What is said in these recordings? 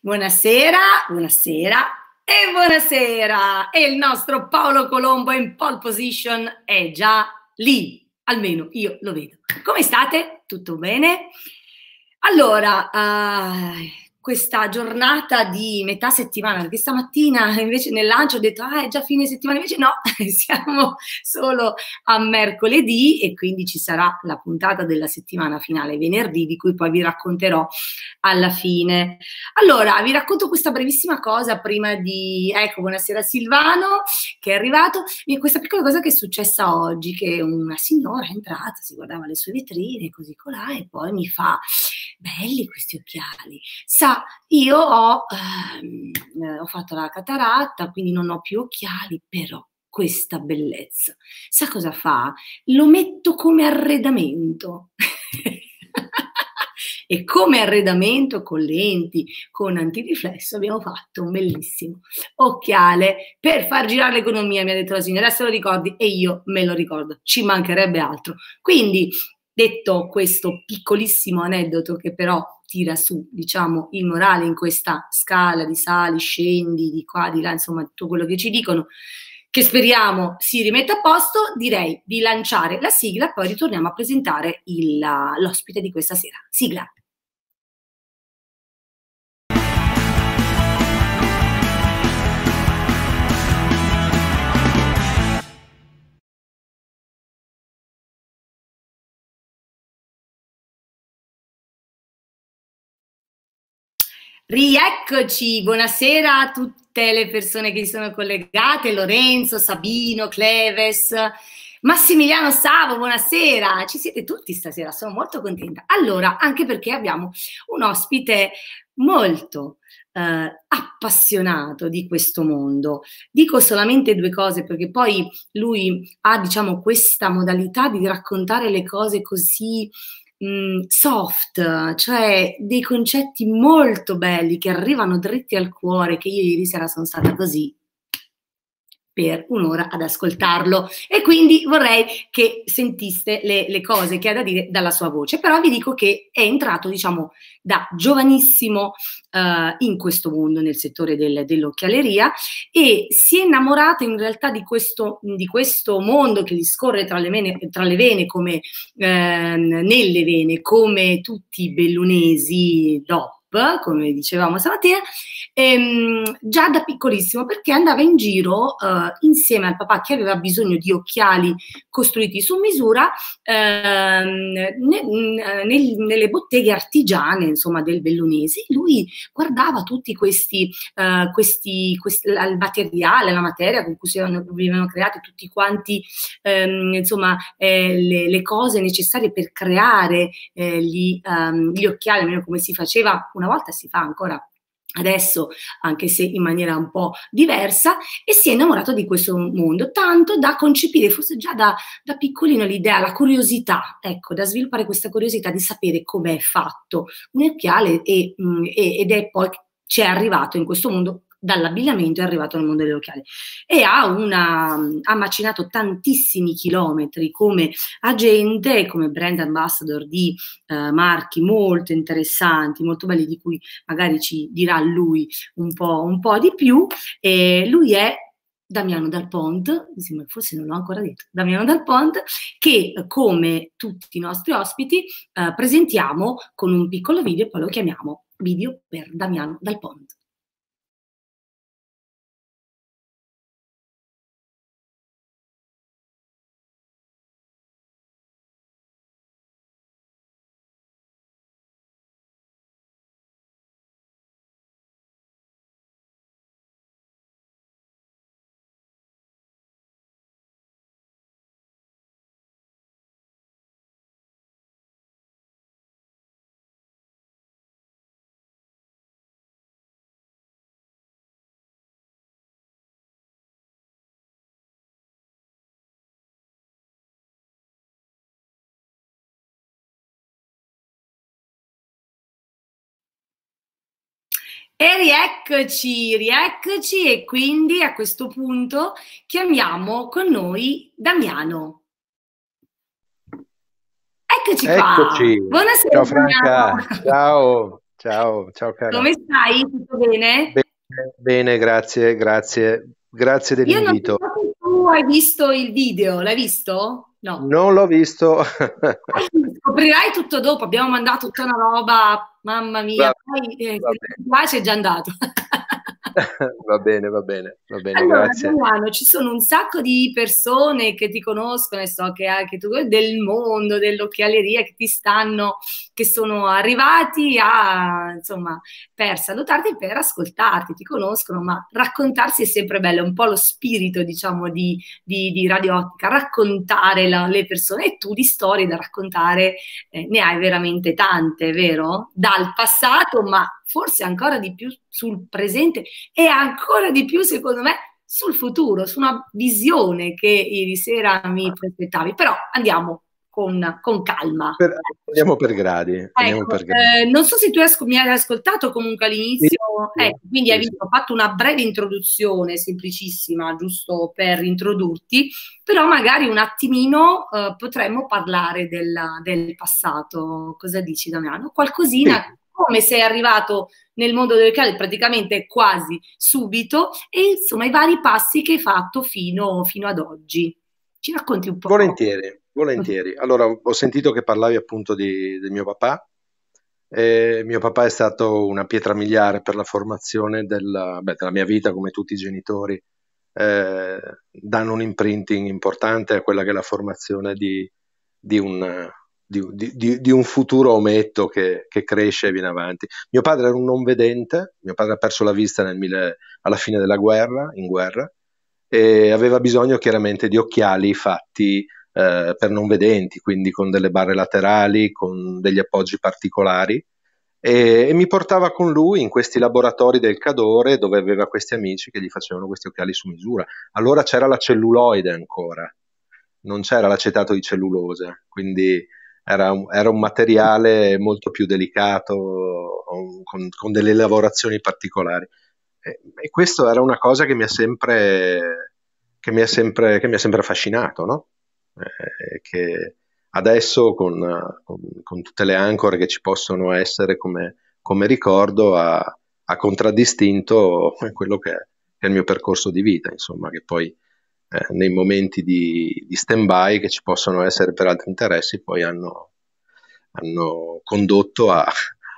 Buonasera, buonasera e buonasera. E il nostro Paolo Colombo in pole position è già lì, almeno io lo vedo. Come state? Tutto bene? Allora, uh, questa giornata di metà settimana, perché stamattina invece nel lancio ho detto ah è già fine settimana, invece no, siamo solo a mercoledì e quindi ci sarà la puntata della settimana finale venerdì di cui poi vi racconterò alla fine. Allora, vi racconto questa brevissima cosa prima di, ecco, buonasera Silvano che è arrivato, e questa piccola cosa che è successa oggi, che una signora è entrata, si guardava le sue vetrine, così colà e poi mi fa belli questi occhiali. Sa, io ho, ehm, eh, ho fatto la cataratta, quindi non ho più occhiali, però questa bellezza. Sa cosa fa? Lo metto come arredamento. e come arredamento con lenti, con antiriflesso abbiamo fatto un bellissimo occhiale per far girare l'economia, mi ha detto la signora, se lo ricordi e io me lo ricordo, ci mancherebbe altro. Quindi Detto questo piccolissimo aneddoto che però tira su, diciamo, il morale in questa scala di sali, scendi, di qua, di là, insomma, tutto quello che ci dicono, che speriamo si rimetta a posto, direi di lanciare la sigla, poi ritorniamo a presentare il, l'ospite di questa sera. Sigla. Rieccoci, buonasera a tutte le persone che si sono collegate, Lorenzo, Sabino, Cleves, Massimiliano Savo, buonasera, ci siete tutti stasera, sono molto contenta. Allora, anche perché abbiamo un ospite molto eh, appassionato di questo mondo. Dico solamente due cose perché poi lui ha, diciamo, questa modalità di raccontare le cose così Mm, soft, cioè dei concetti molto belli che arrivano dritti al cuore, che io ieri sera sono stata così per un'ora ad ascoltarlo e quindi vorrei che sentiste le, le, cose che ha da dire dalla sua voce, però vi dico che è entrato diciamo da giovanissimo uh, in questo mondo, nel settore del, dell'occhialeria e si è innamorato in realtà di questo, di questo mondo che gli scorre tra le, vene, tra le vene come eh, nelle vene, come tutti i bellunesi dopo come dicevamo stamattina, ehm, già da piccolissimo perché andava in giro eh, insieme al papà che aveva bisogno di occhiali costruiti su misura ehm, ne, eh, nel, nelle botteghe artigiane insomma, del Bellunese. Lui guardava tutti questi, eh, questi, questi il materiale, la materia con cui si venivano create tutti quanti ehm, insomma, eh, le, le, cose necessarie per creare eh, gli, ehm, gli occhiali, almeno come si faceva una volta si fa ancora adesso anche se in maniera un po' diversa e si è innamorato di questo mondo tanto da concepire forse già da, da piccolino l'idea, la curiosità ecco, da sviluppare questa curiosità di sapere com'è fatto un occhiale e, mh, mm, ed è poi ci è arrivato in questo mondo dall'abbigliamento è arrivato al mondo delle occhiali e ha, una, ha macinato tantissimi chilometri come agente, come brand ambassador di eh, marchi molto interessanti, molto belli, di cui magari ci dirà lui un po', un po di più. E lui è Damiano Dal Pont, forse non l'ho ancora detto, Damiano Dal Pont, che come tutti i nostri ospiti eh, presentiamo con un piccolo video e poi lo chiamiamo video per Damiano Dal Pont. E rieccoci, rieccoci e quindi a questo punto chiamiamo con noi Damiano. Eccoci qua. Eccoci. Buonasera. Ciao Franca. Ciao, ciao, ciao cara. Come stai? Tutto bene? Bene, bene grazie, grazie. Grazie dell'invito. Io non so tu hai visto il video, l'hai visto? No. Non l'ho visto. Ah, Scoprirai tutto dopo, abbiamo mandato tutta una roba, mamma mia, poi eh, là è già andato. va bene, va bene, va bene, allora, grazie. Milano, ci sono un sacco di persone che ti conoscono e so che anche tu, del mondo, dell'occhialeria, che ti stanno, che sono arrivati a, insomma, per salutarti, per ascoltarti, ti conoscono, ma raccontarsi è sempre bello, è un po' lo spirito, diciamo, di, di, di Radio Ottica, raccontare la, le persone e tu di storie da raccontare eh, ne hai veramente tante, vero? Dal passato, ma forse ancora di più sul presente e ancora di più, secondo me, sul futuro, su una visione che ieri sera mi prospettavi. Però andiamo con, con calma. Per, andiamo per gradi. Ecco, andiamo per gradi. Eh, non so se tu as- mi hai ascoltato comunque all'inizio, sì, eh, sì, ecco, quindi sì. hai ho fatto una breve introduzione, semplicissima, giusto per introdurti, però magari un attimino eh, potremmo parlare della, del passato. Cosa dici Damiano? Qualcosina come sei arrivato nel mondo del calcio praticamente quasi subito e insomma i vari passi che hai fatto fino, fino ad oggi. Ci racconti un po'? Volentieri, volentieri. Mm. Allora, ho sentito che parlavi appunto di, di mio papà. Eh, mio papà è stato una pietra miliare per la formazione della, beh, della mia vita, come tutti i genitori eh, danno un imprinting importante a quella che è la formazione di, di un, di, di, di, un futuro ometto che, che, cresce e viene avanti. Mio padre era un non vedente, mio padre ha perso la vista mille, alla fine della guerra, in guerra, e aveva bisogno chiaramente di occhiali fatti eh, per non vedenti, quindi con delle barre laterali, con degli appoggi particolari. E, e, mi portava con lui in questi laboratori del Cadore dove aveva questi amici che gli facevano questi occhiali su misura. Allora c'era la celluloide ancora, non c'era l'acetato di cellulosa, quindi era un, era un materiale molto più delicato, con, con delle lavorazioni particolari. E, e questo era una cosa che mi ha sempre, che mi ha sempre, che mi ha sempre affascinato, no? Eh, che adesso con, con, con, tutte le ancore che ci possono essere come, come ricordo ha, ha, contraddistinto quello che è, che è il mio percorso di vita, insomma, che poi eh, nei momenti di, di stand-by che ci possono essere per altri interessi, poi hanno, hanno condotto a,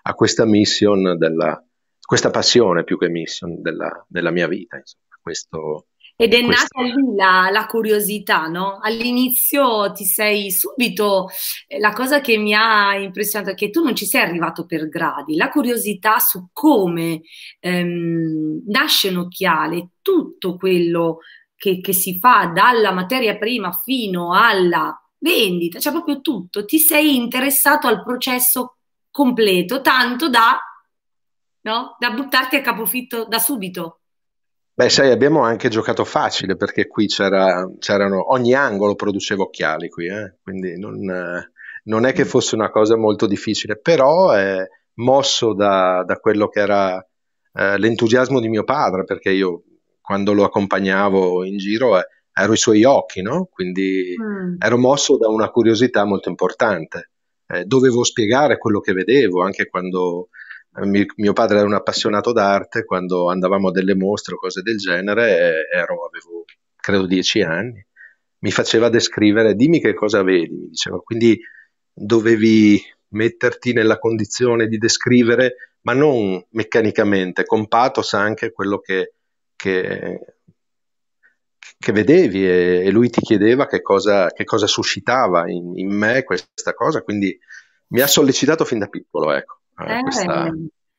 a, questa mission, della, questa passione più che mission della, della mia vita. Insomma, questo, ed è Questo. nata lì la, la, curiosità, no? All'inizio ti sei subito, eh, la cosa che mi ha impressionato è che tu non ci sei arrivato per gradi, la curiosità su come ehm, nasce un occhiale, tutto quello che che, che si fa dalla materia prima fino alla vendita, cioè proprio tutto, ti sei interessato al processo completo, tanto da, no? da buttarti a capofitto da subito. Beh, sai, abbiamo anche giocato facile perché qui c'era, c'erano ogni angolo produceva occhiali qui, eh? quindi non, non, è che mm. fosse una cosa molto difficile, però è mosso da, da quello che era eh, l'entusiasmo di mio padre, perché io quando lo accompagnavo in giro eh, ero i suoi occhi, no? quindi mm. ero mosso da una curiosità molto importante. Eh, dovevo spiegare quello che vedevo, anche quando eh, mi, mio padre era un appassionato d'arte, quando andavamo a delle mostre o cose del genere, eh, ero, avevo credo dieci anni, mi faceva descrivere, dimmi che cosa vedi, mi diceva, quindi dovevi metterti nella condizione di descrivere, ma non meccanicamente, con pathos anche quello che che, che vedevi e, e, lui ti chiedeva che cosa, che cosa suscitava in, in, me questa cosa, quindi mi ha sollecitato fin da piccolo, ecco, eh, eh questa,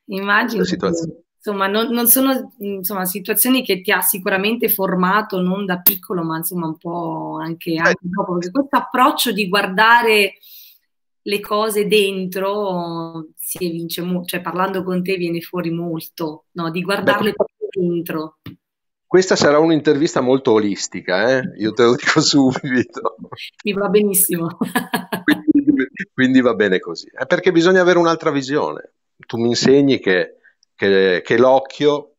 immagino. situazione. insomma, non, non sono insomma, situazioni che ti ha sicuramente formato non da piccolo, ma insomma un po' anche, anche eh. dopo, perché questo approccio di guardare le cose dentro si evince molto, cioè parlando con te viene fuori molto, no? di guardarle Beh, dentro. Questa sarà un'intervista molto olistica, eh? io te lo dico subito. Mi va benissimo. quindi, quindi, va bene così. È eh, perché bisogna avere un'altra visione. Tu mi insegni che, che, che l'occhio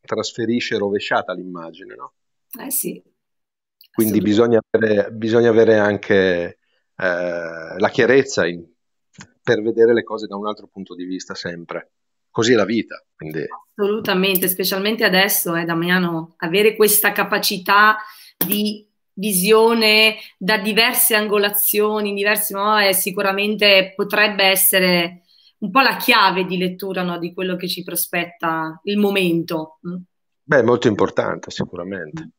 trasferisce rovesciata l'immagine, no? Eh sì. Quindi bisogna avere, bisogna avere anche eh, la chiarezza in, per vedere le cose da un altro punto di vista sempre così è la vita. Quindi... Assolutamente, specialmente adesso, eh, Damiano, avere questa capacità di visione da diverse angolazioni, in diversi modi, no, eh, sicuramente potrebbe essere un po' la chiave di lettura no, di quello che ci prospetta il momento. Mm. Beh, molto importante sicuramente.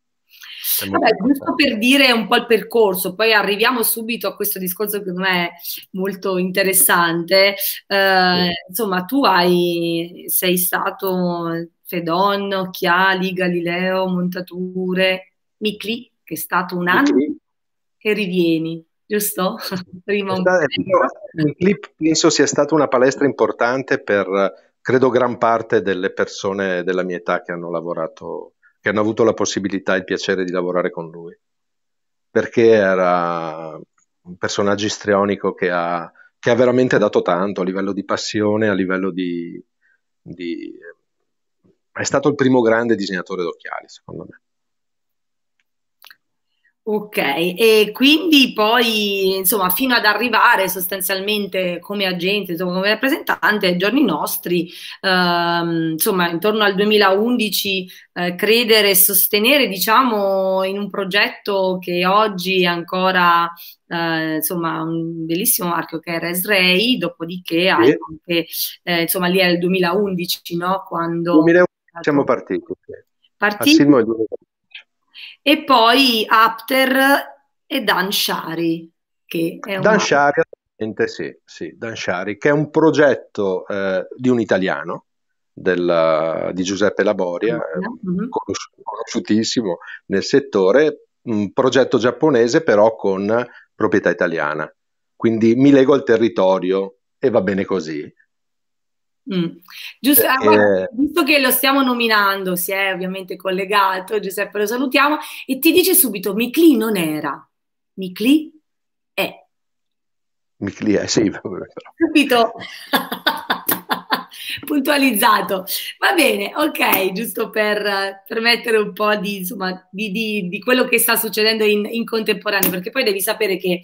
Vabbè, giusto per dire un po' il percorso, poi arriviamo subito a questo discorso che secondo me è molto interessante. Eh, sì. Insomma, tu hai, sei stato Fedonno, Chiali, Galileo, Montature, Micli, che è stato un anno, Micli. e rivieni giusto? Prima un il clip penso sia stata una palestra importante per credo gran parte delle persone della mia età che hanno lavorato che hanno avuto la possibilità e il piacere di lavorare con lui, perché era un personaggio istrionico che ha, che ha veramente dato tanto a livello di passione, a livello di, di... è stato il primo grande disegnatore d'occhiali, secondo me. Ok, e quindi poi, insomma, fino ad arrivare sostanzialmente come agente, insomma, come rappresentante ai giorni nostri, ehm, insomma, intorno al 2011, eh, credere e sostenere, diciamo, in un progetto che oggi è ancora, eh, insomma, un bellissimo marchio che è Resray, dopodiché sì. anche, eh, insomma, lì è il 2011, no? Quando... 2011 siamo partiti. Partiti? e poi Apter e Dan Shari. Che è un... Dan Shari, sì, sì, Dan Shari, che è un progetto eh, di un italiano, della, di Giuseppe Laboria, eh, mm-hmm. conosciutissimo nel settore, un progetto giapponese però con proprietà italiana. Quindi mi leggo al territorio e va bene così. Mm. Giusto, eh, ah, guarda, eh. visto che lo stiamo nominando, si è ovviamente collegato, Giuseppe lo salutiamo, e ti dice subito, Micli non era, Micli è. Micli è, sì. Capito? Puntualizzato. Va bene, ok, giusto per, per mettere un po' di, insomma, di, di, di quello che sta succedendo in, in contemporanea, perché poi devi sapere che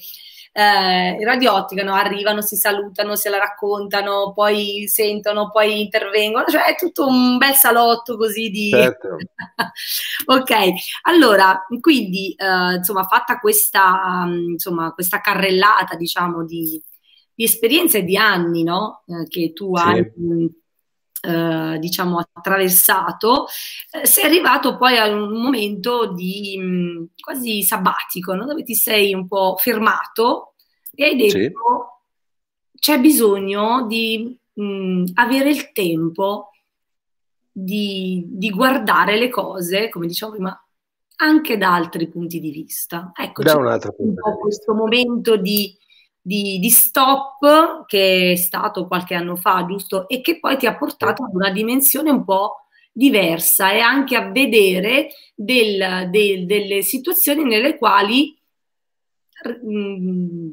eh, radiootticano, arrivano, si salutano, se la raccontano, poi sentono, poi intervengono, cioè è tutto un bel salotto così di... Certo. ok, allora, quindi eh, insomma fatta questa, insomma, questa carrellata diciamo di, di esperienze e di anni no? Eh, che tu sì. hai mm, eh, diciamo attraversato, eh, sei arrivato poi a un momento di mh, mm, quasi sabbatico, no? dove ti sei un po' fermato e hai detto sì. c'è bisogno di mh, mm, avere il tempo di, di, guardare le cose, come dicevo prima, anche da altri punti di vista. Ecco, da c'è un, un po' questo momento di di, di, stop che è stato qualche anno fa, giusto? E che poi ti ha portato ad una dimensione un po' diversa e anche a vedere del, del, delle situazioni nelle quali mh, mm,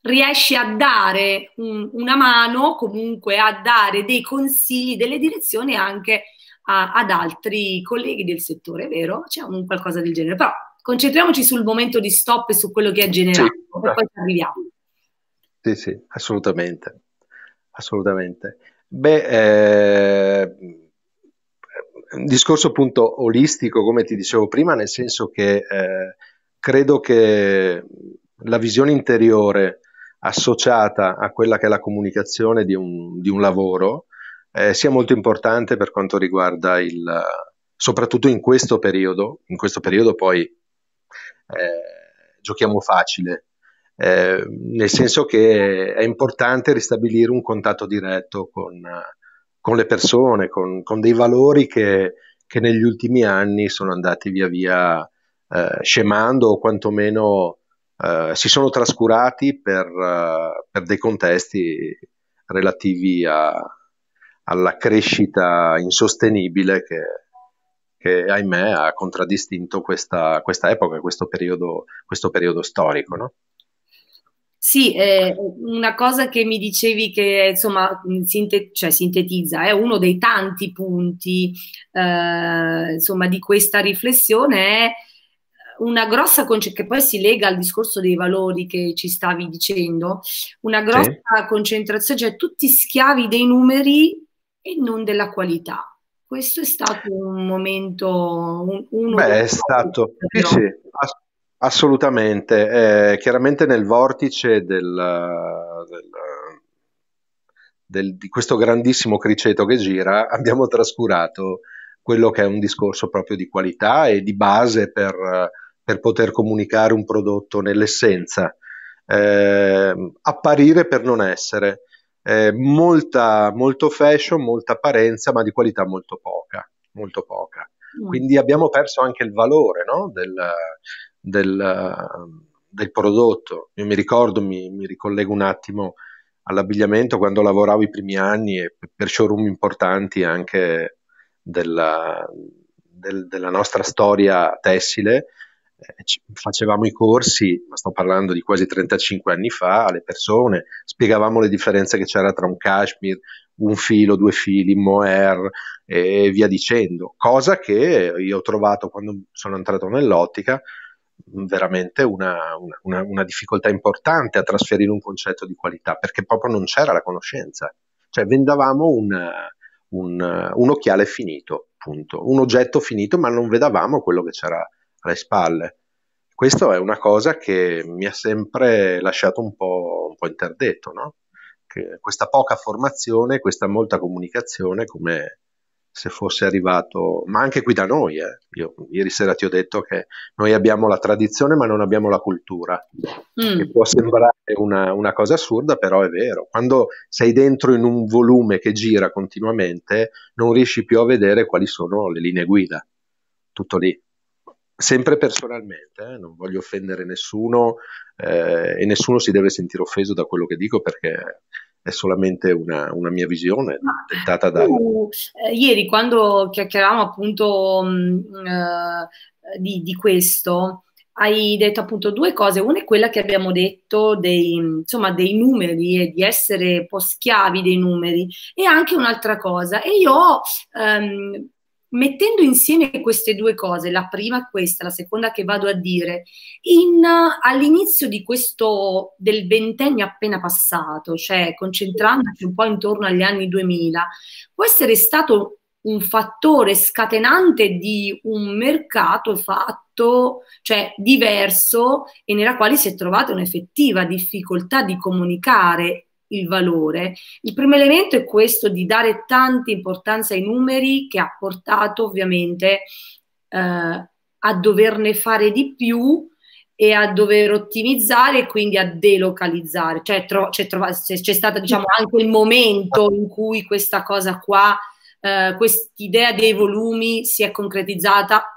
riesci a dare un, una mano, comunque a dare dei consigli, delle direzioni anche a, ad altri colleghi del settore, vero? C'è cioè, un qualcosa del genere, però concentriamoci sul momento di stop e su quello che ha generato, sì, e poi ci arriviamo. Sì, sì, assolutamente, assolutamente. Beh, eh, un discorso appunto olistico, come ti dicevo prima, nel senso che eh, credo che la visione interiore associata a quella che è la comunicazione di un, di un lavoro eh, sia molto importante per quanto riguarda il, soprattutto in questo periodo, in questo periodo poi eh, giochiamo facile, Ehm, nel senso che è importante ristabilire un contatto diretto con, con le persone, con, con dei valori che, che, negli ultimi anni sono andati via via eh, scemando o quantomeno eh, si sono trascurati per, eh, per dei contesti relativi a, alla crescita insostenibile che, che ahimè ha contraddistinto questa, questa epoca, questo periodo, questo periodo storico. No? Sì, eh, una cosa che mi dicevi che insomma sinte- cioè, sintetizza è eh, uno dei tanti punti eh, insomma, di questa riflessione è una grossa concentrazione, che poi si lega al discorso dei valori che ci stavi dicendo, una grossa sì. concentrazione, cioè tutti schiavi dei numeri e non della qualità. Questo è stato un momento... Un, uno Beh, è stato... Sì, sì, ass- Assolutamente, eh, chiaramente nel vortice del, del, del, di questo grandissimo criceto che gira abbiamo trascurato quello che è un discorso proprio di qualità e di base per, per poter comunicare un prodotto nell'essenza. Eh, apparire per non essere, eh, molta, molto fashion, molta apparenza, ma di qualità molto poca, molto poca. Mm. Quindi abbiamo perso anche il valore no? del, del, del prodotto. Io mi ricordo, mi, mi ricollego un attimo all'abbigliamento quando lavoravo i primi anni e per showroom importanti anche della, del, della nostra storia tessile. Eh, facevamo i corsi, ma sto parlando di quasi 35 anni fa, alle persone, spiegavamo le differenze che c'era tra un cashmere, un filo, due fili, mohair e via dicendo, cosa che io ho trovato quando sono entrato nell'ottica veramente una, una, una, difficoltà importante a trasferire un concetto di qualità perché proprio non c'era la conoscenza, cioè vendavamo un, un, un occhiale finito, punto, un oggetto finito, ma non vedavamo quello che c'era alle spalle. Questa è una cosa che mi ha sempre lasciato un po', un po interdetto, no? questa poca formazione, questa molta comunicazione, come, se fosse arrivato, ma anche qui da noi. Eh. Io ieri sera ti ho detto che noi abbiamo la tradizione ma non abbiamo la cultura, mm. che può sembrare una, una, cosa assurda, però è vero. Quando sei dentro in un volume che gira continuamente, non riesci più a vedere quali sono le linee guida. Tutto lì. Sempre personalmente, eh. non voglio offendere nessuno eh, e nessuno si deve sentire offeso da quello che dico perché è solamente una, una mia visione Ma, dettata da... Uh, eh, ieri quando chiacchieravamo appunto mh, mm, eh, di, di, questo, hai detto appunto due cose. Una è quella che abbiamo detto dei, insomma, dei numeri e di essere un po' schiavi dei numeri e anche un'altra cosa. E io... Ehm, mettendo insieme queste due cose, la prima questa, la seconda che vado a dire, all'inizio di questo del ventennio appena passato, cioè concentrandoci un po' intorno agli anni 2000, può essere stato un fattore scatenante di un mercato fatto, cioè diverso, e nella quale si è trovata un'effettiva difficoltà di comunicare il valore. Il primo elemento è questo di dare tanta importanza ai numeri che ha portato ovviamente eh, a doverne fare di più e a dover ottimizzare e quindi a delocalizzare. Cioè c'è, c'è stato diciamo, anche il momento in cui questa cosa qua, eh, quest'idea dei volumi si è concretizzata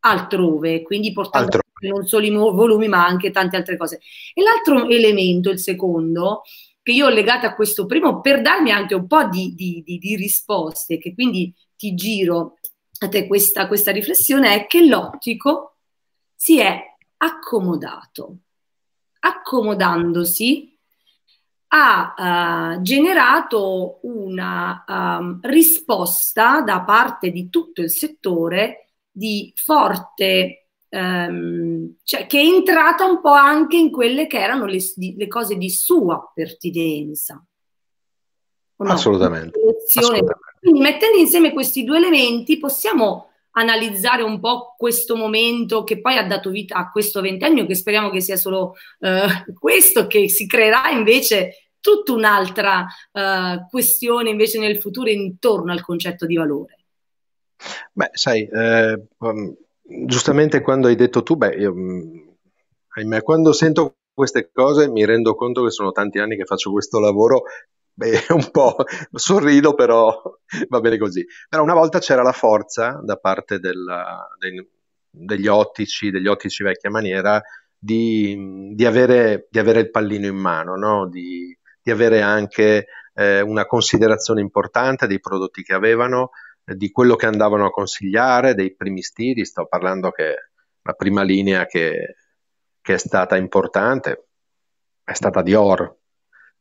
altrove, quindi portando altrove. non solo i volumi ma anche tante altre cose. E l'altro elemento, il secondo, che io ho legato a questo primo per darmi anche un po' di, di, di, di risposte, che quindi ti giro a te questa, questa riflessione, è che l'ottico si è accomodato, accomodandosi ha uh, generato una um, risposta da parte di tutto il settore di forte ehm, cioè, che è entrata un po' anche in quelle che erano le, le cose di sua pertinenza. No, assolutamente, assolutamente. Quindi mettendo insieme questi due elementi possiamo analizzare un po' questo momento che poi ha dato vita a questo ventennio, che speriamo che sia solo eh, questo, che si creerà invece tutta un'altra eh, questione invece nel futuro intorno al concetto di valore. Beh, sai, eh, ehm, giustamente quando hai detto tu, beh, io, mm, ahimè, quando sento queste cose mi rendo conto che sono tanti anni che faccio questo lavoro, beh, un po' sorrido, però va bene così. Però una volta c'era la forza da parte della, dei, degli ottici, degli ottici vecchia maniera, di, di, avere, di avere, il pallino in mano, no? di, di, avere anche eh, una considerazione importante dei prodotti che avevano, eh, di quello che andavano a consigliare, dei primi stili, sto parlando che la prima linea che, che, è stata importante è stata Dior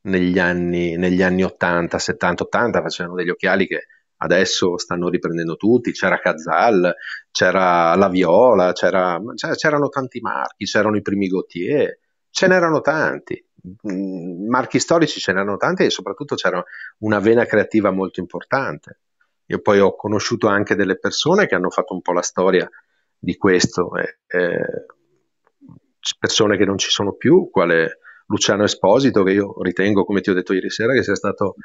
negli anni, negli anni 80, 70, 80, facevano degli occhiali che adesso stanno riprendendo tutti, c'era Cazal, c'era La Viola, c'era, c'erano tanti marchi, c'erano i primi Gautier, ce n'erano tanti, mm, marchi storici ce n'erano tanti e soprattutto c'era una vena creativa molto importante. Io poi ho conosciuto anche delle persone che hanno fatto un po' la storia di questo, eh, eh, persone che non ci sono più, quale Luciano Esposito, che io ritengo, come ti ho detto ieri sera, che sia stato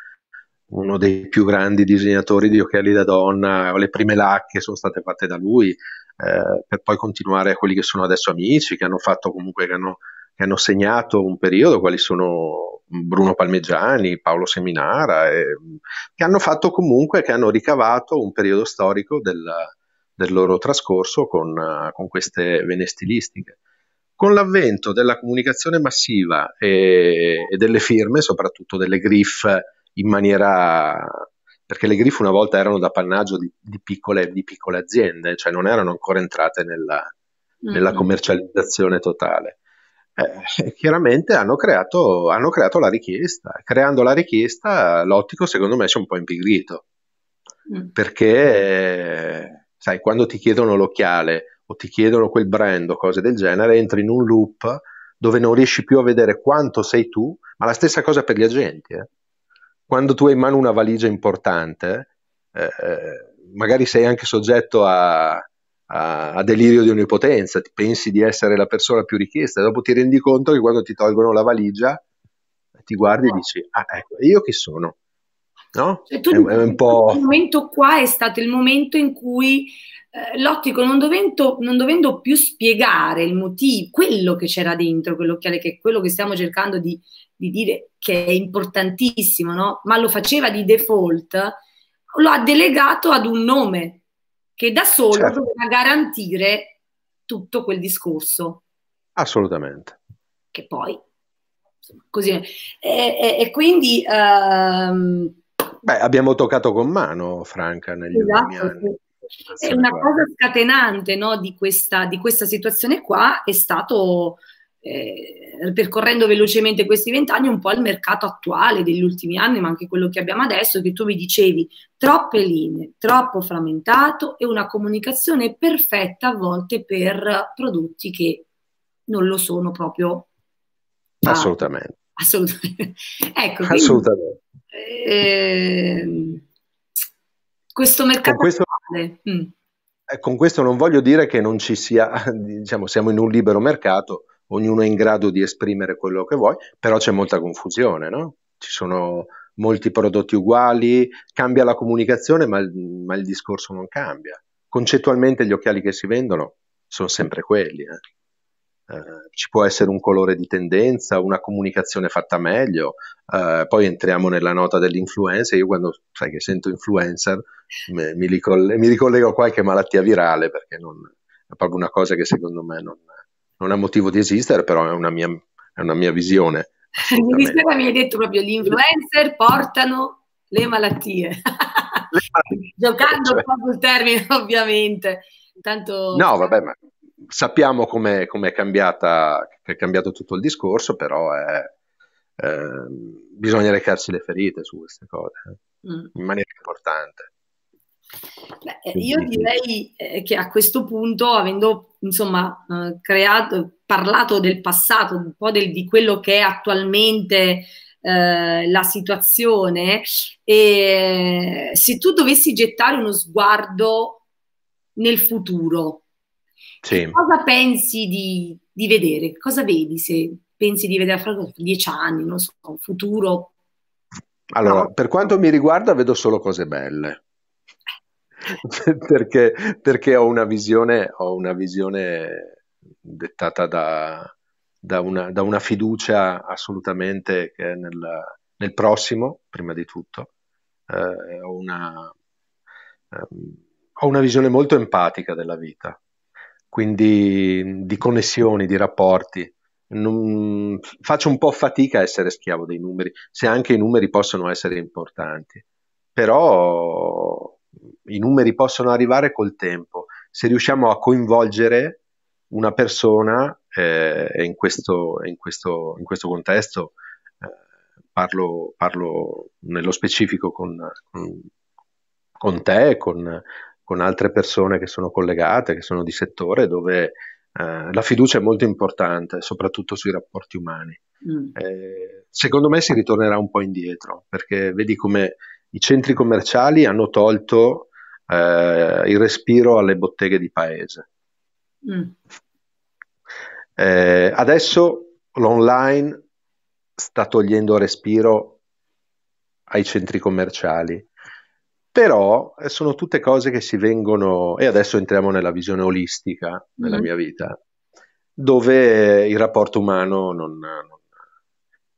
uno dei più grandi disegnatori di occhiali da donna, le prime lacche sono state fatte da lui, eh, per poi continuare a quelli che sono adesso amici, che hanno fatto comunque, che hanno, che hanno segnato un periodo, quali sono Bruno Palmegiani, Paolo Seminara, eh, che hanno fatto comunque, che hanno ricavato un periodo storico del, del loro trascorso con, con queste vene stilistiche. Con l'avvento della comunicazione massiva e, e delle firme, soprattutto delle griff in maniera perché le griff una volta erano d'appannaggio di, di, piccole, di piccole aziende, cioè non erano ancora entrate nella, nella mm. commercializzazione totale eh, chiaramente hanno creato, hanno creato, la richiesta. Creando la richiesta, l'ottico secondo me si è un po' impigrito. Mm. Perché, sai, quando ti chiedono l'occhiale o ti chiedono quel brand o cose del genere, entri in un loop dove non riesci più a vedere quanto sei tu, ma la stessa cosa per gli agenti. Eh. Quando tu hai in mano una valigia importante, eh, eh magari sei anche soggetto a, a, a, delirio di onnipotenza, pensi di essere la persona più richiesta, dopo ti rendi conto che quando ti tolgono la valigia ti guardi e dici, ah ecco, io che sono? No? Cioè, tu, è, è un po'... Il momento qua è stato il momento in cui eh, l'ottico, non dovendo, non dovendo, più spiegare il motivo, quello che c'era dentro quell'occhiale, che è quello che stiamo cercando di, di dire che è importantissimo, no? ma lo faceva di default, lo ha delegato ad un nome, che da solo certo. doveva garantire tutto quel discorso. Assolutamente. Che poi, insomma, così. E, e, e quindi... Um... Beh, abbiamo toccato con mano, Franca, negli esatto, ultimi anni. Sì. È una cosa scatenante no, di, questa, di, questa, situazione qua è stato eh, percorrendo velocemente questi vent'anni un po' il mercato attuale degli ultimi anni, ma anche quello che abbiamo adesso, che tu mi dicevi, troppe linee, troppo frammentato e una comunicazione perfetta a volte per prodotti che non lo sono proprio. Ah, assolutamente. Assolutamente. ecco, quindi, assolutamente. Eh, questo mercato questo... attuale. Mm. Eh, con questo non voglio dire che non ci sia, diciamo, siamo in un libero mercato, ognuno è in grado di esprimere quello che vuoi, però c'è molta confusione, no? Ci sono molti prodotti uguali, cambia la comunicazione, ma il, ma il discorso non cambia. Concettualmente gli occhiali che si vendono sono sempre quelli. Eh. Eh, ci può essere un colore di tendenza, una comunicazione fatta meglio, eh, poi entriamo nella nota dell'influenza. Io quando sai che sento influencer mi, mi, ricolle- mi ricollego a qualche malattia virale perché non, è proprio una cosa che secondo me non, non ha motivo di esistere, però è una mia, è una mia visione. Mi dispiace, mi hai detto proprio, gli influencer portano le malattie. Le malattie. Giocando cioè. un po' sul termine, ovviamente. Tanto... No, vabbè, ma sappiamo come è cambiata, che è cambiato tutto il discorso, però è, eh, bisogna recarsi le ferite su queste cose, eh. mm. in maniera importante. Beh, eh, io direi eh, che a questo punto, avendo insomma eh, creato, parlato del passato, un po' del, di quello che è attualmente la situazione, e se tu dovessi gettare uno sguardo nel futuro, sì. cosa pensi di, di, vedere? Cosa vedi se pensi di vedere fra dieci anni, non so, un futuro? Allora, no. per quanto mi riguarda, vedo solo cose belle perché, perché ho, una visione, ho, una visione, dettata da, da, una, da una, fiducia assolutamente nel, nel, prossimo, prima di tutto. Eh, ho, una, ehm, ho una visione molto empatica della vita, quindi di connessioni, di rapporti. Non, faccio un po' fatica a essere schiavo dei numeri, se anche i numeri possono essere importanti, però i numeri possono arrivare col tempo. Se riusciamo a coinvolgere una persona, eh, e in questo, in questo, in questo contesto eh, parlo, parlo, nello specifico con, con, con te, con, con, altre persone che sono collegate, che sono di settore, dove eh, la fiducia è molto importante, soprattutto sui rapporti umani. Mm. Eh, secondo me si ritornerà un po' indietro, perché vedi come i centri commerciali hanno tolto eh, il respiro alle botteghe di paese. Mm. Eh, adesso l'online sta togliendo respiro ai centri commerciali, però eh, sono tutte cose che si vengono, e adesso entriamo nella visione olistica della mm. mia vita, dove il rapporto umano non, non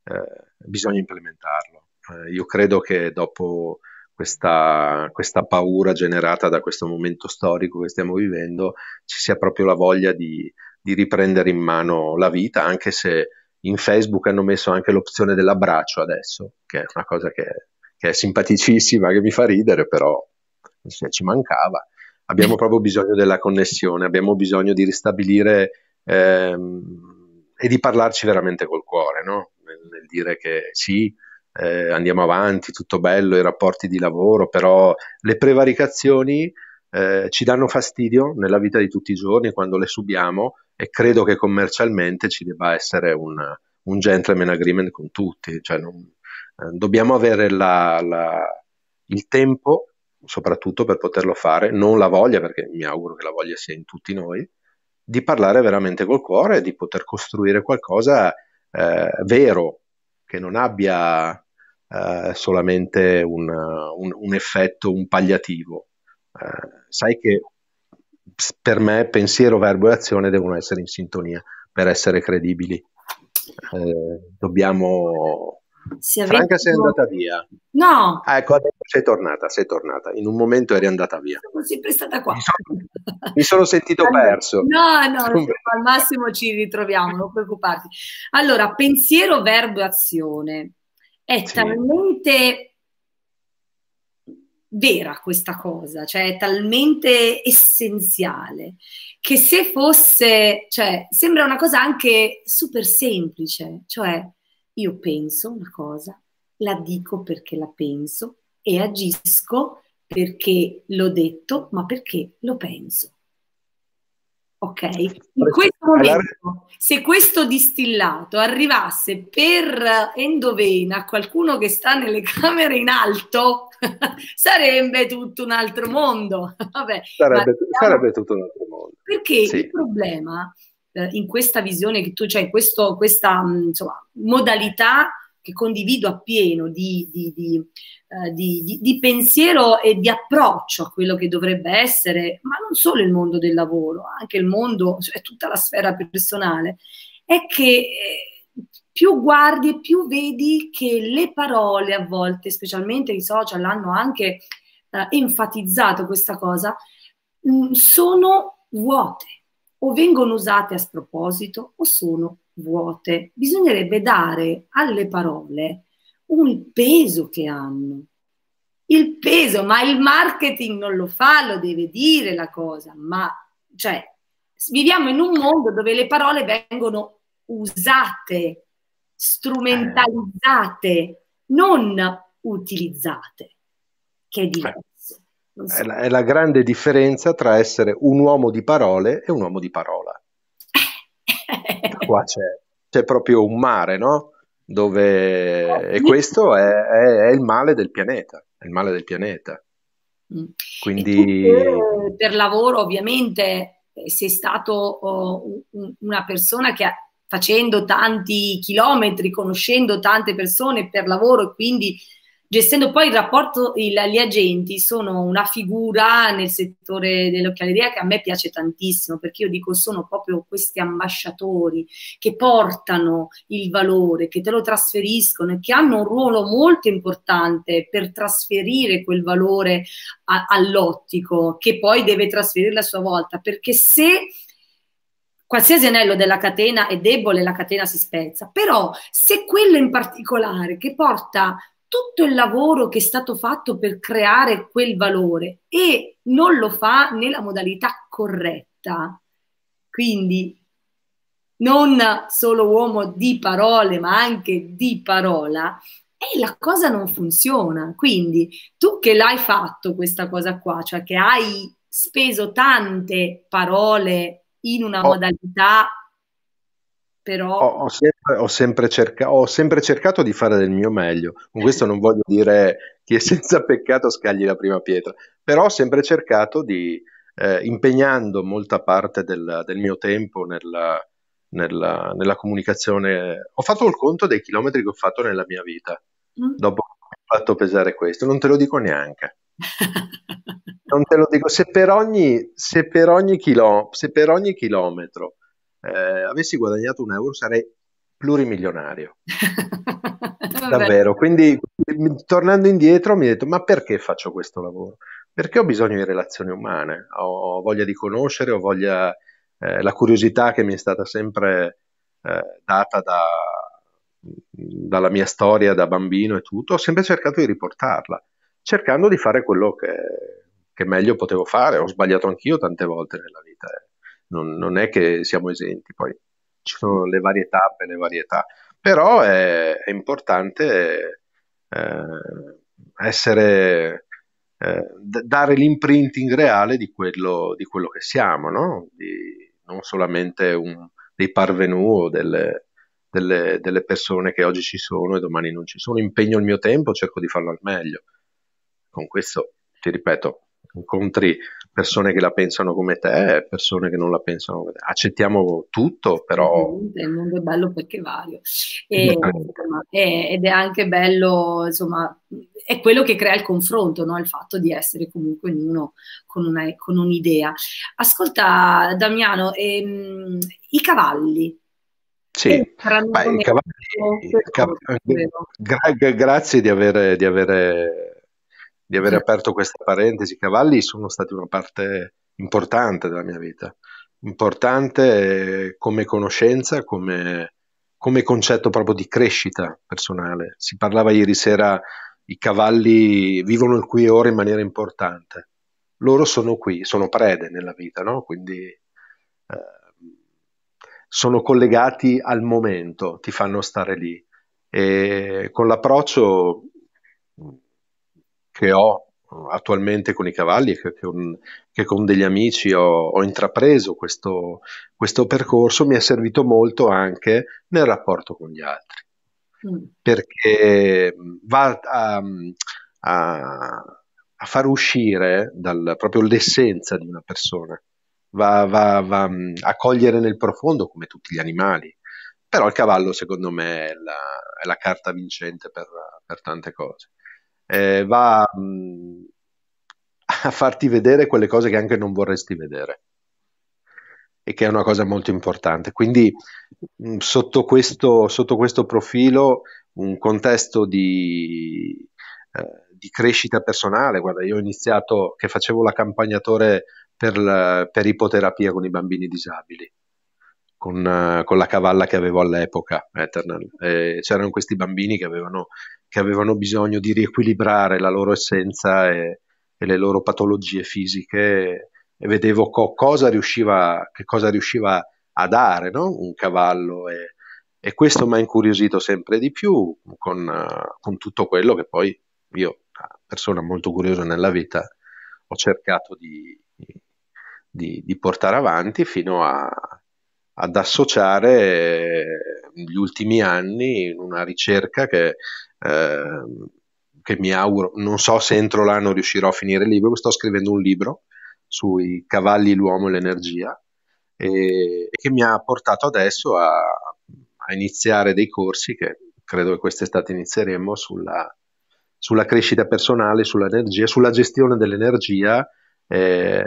eh, bisogna implementarlo. Eh, io credo che dopo questa, questa, paura generata da questo momento storico che stiamo vivendo, ci sia proprio la voglia di, di riprendere in mano la vita, anche se in Facebook hanno messo anche l'opzione dell'abbraccio adesso, che è una cosa che, che è simpaticissima, che mi fa ridere, però ci mancava. Abbiamo proprio bisogno della connessione, abbiamo bisogno di ristabilire ehm, e di parlarci veramente col cuore, no? nel, nel dire che sì, eh, andiamo avanti, tutto bello, i rapporti di lavoro, però le prevaricazioni eh, ci danno fastidio nella vita di tutti i giorni quando le subiamo e credo che commercialmente ci debba essere un, un gentleman agreement con tutti, cioè non, eh, dobbiamo avere la, la, il tempo soprattutto per poterlo fare, non la voglia, perché mi auguro che la voglia sia in tutti noi, di parlare veramente col cuore e di poter costruire qualcosa eh, vero, che non abbia eh, solamente un, un, un, effetto, un pagliativo. Eh, sai che per me pensiero, verbo e azione devono essere in sintonia per essere credibili. Eh, dobbiamo... Se avete... Franca sei andata via. No. ecco, sei tornata, sei tornata. In un momento eri andata via. Sono sempre stata qua. Mi sono, mi sono sentito perso. No, no, al massimo ci ritroviamo, non preoccuparti. Allora, pensiero, verbo e azione è sì. talmente vera questa cosa, cioè è talmente essenziale che se fosse, cioè sembra una cosa anche super semplice, cioè io penso una cosa, la dico perché la penso e agisco perché l'ho detto, ma perché lo penso. Ok, in questo momento, se questo distillato arrivasse per endovena a qualcuno che sta nelle camere in alto, sarebbe tutto un altro mondo. Vabbè, sarebbe, diciamo, sarebbe, tutto un altro mondo. Perché sì. il problema eh, in questa visione che tu c'hai, cioè, questo, questa mm, insomma, modalità che condivido appieno di, di, di eh, di, di, di, pensiero e di approccio a quello che dovrebbe essere, ma non solo il mondo del lavoro, anche il mondo, cioè tutta la sfera personale, è che eh, più guardi e più vedi che le parole a volte, specialmente i social, hanno anche eh, enfatizzato questa cosa, mh, mm, sono vuote o vengono usate a sproposito o sono vuote. Bisognerebbe dare alle parole un peso che hanno. Il peso, ma il marketing non lo fa, lo deve dire la cosa, ma cioè viviamo in un mondo dove le parole vengono usate, strumentalizzate, non utilizzate, che è eh, È, la, è la grande differenza tra essere un uomo di parole e un uomo di parola. Qua c'è, c'è proprio un mare, no? dove... Eh, e questo è, è, è, il male del pianeta, è il male del pianeta. Mm. Quindi... Tu, eh, per lavoro ovviamente eh, sei stato oh, una persona che facendo tanti chilometri, conoscendo tante persone per lavoro e quindi gestendo poi il rapporto, il, gli agenti sono una figura nel settore dell'occhialeria che a me piace tantissimo, perché io dico sono proprio questi ambasciatori che portano il valore, che te lo trasferiscono e che hanno un ruolo molto importante per trasferire quel valore a, all'ottico, che poi deve trasferirlo a sua volta, perché se qualsiasi anello della catena è debole, la catena si spezza. Però se quello in particolare che porta tutto il lavoro che è stato fatto per creare quel valore e non lo fa nella modalità corretta. Quindi non solo uomo di parole, ma anche di parola, e la cosa non funziona. Quindi tu che l'hai fatto questa cosa qua, cioè che hai speso tante parole in una oh. modalità però... Ho, ho, sempre, ho, sempre cerca- ho, sempre, cercato di fare del mio meglio, con questo non voglio dire che senza peccato scagli la prima pietra, però ho sempre cercato di, eh, impegnando molta parte del, del mio tempo nella, nella, nella, comunicazione, ho fatto il conto dei chilometri che ho fatto nella mia vita, mm. dopo che ho fatto pesare questo, non te lo dico neanche. non te lo dico, se per ogni, se per ogni, chilo, se per ogni chilometro eh, avessi guadagnato un euro sarei plurimilionario. Davvero. Quindi mm, tornando indietro mi ho detto ma perché faccio questo lavoro? Perché ho bisogno di relazioni umane, ho voglia di conoscere, ho voglia, eh, la curiosità che mi è stata sempre eh, data da, dalla mia storia da bambino e tutto, ho sempre cercato di riportarla, cercando di fare quello che, che meglio potevo fare. Ho sbagliato anch'io tante volte nella vita, eh non, non è che siamo esenti, poi ci sono le varie tappe, le varietà, però è, è importante eh, essere, eh, dare l'imprinting reale di quello, di quello che siamo, no? di, non solamente un, dei parvenu o delle, delle, delle, persone che oggi ci sono e domani non ci sono, impegno il mio tempo, cerco di farlo al meglio. Con questo, ti ripeto, incontri persone che la pensano come te, persone che non la pensano come te. Accettiamo tutto, però... Il mondo è bello perché vario. E, insomma, è, ed è anche bello, insomma, è quello che crea il confronto, no? il fatto di essere comunque ognuno con, una, con un'idea. Ascolta Damiano, ehm, i cavalli, sì, eh, Beh, i cavalli, i eh, gra- grazie di aver, di aver di aver aperto questa parentesi. I cavalli sono stati una parte importante della mia vita, importante eh, come conoscenza, come, come concetto proprio di crescita personale. Si parlava ieri sera, i cavalli vivono il qui e ora in maniera importante. Loro sono qui, sono prede nella vita, no? quindi eh, sono collegati al momento, ti fanno stare lì. E con l'approccio che ho attualmente con i cavalli e che, che, con, degli amici ho, ho intrapreso questo, questo, percorso mi è servito molto anche nel rapporto con gli altri mm. perché mm, va a, mm, a, a far uscire dal, proprio l'essenza di una persona va, va, va, mm, a cogliere nel profondo come tutti gli animali però il cavallo secondo me è la, è la carta vincente per, per tante cose eh, va mh, mm, a farti vedere quelle cose che anche non vorresti vedere e che è una cosa molto importante. Quindi mh, mm, sotto, questo, sotto questo profilo un contesto di, eh, di, crescita personale, guarda io ho iniziato che facevo l'accompagnatore per, la, per ipoterapia con i bambini disabili. Con, eh, con, la cavalla che avevo all'epoca, Eternal. Eh, c'erano questi bambini che avevano che avevano bisogno di riequilibrare la loro essenza e, e le loro patologie fisiche e vedevo co- cosa riusciva, che cosa riusciva a dare no? un cavallo e, e questo mi ha incuriosito sempre di più con, con, tutto quello che poi io, persona molto curiosa nella vita, ho cercato di, di, di portare avanti fino a, ad associare gli ultimi anni in una ricerca che Ehm, che mi auguro, non so se entro l'anno riuscirò a finire il libro, sto scrivendo un libro sui cavalli, l'uomo e l'energia, e, che mi ha portato adesso a, a iniziare dei corsi che credo che quest'estate inizieremo sulla, sulla crescita personale, sull'energia, sulla gestione dell'energia, eh,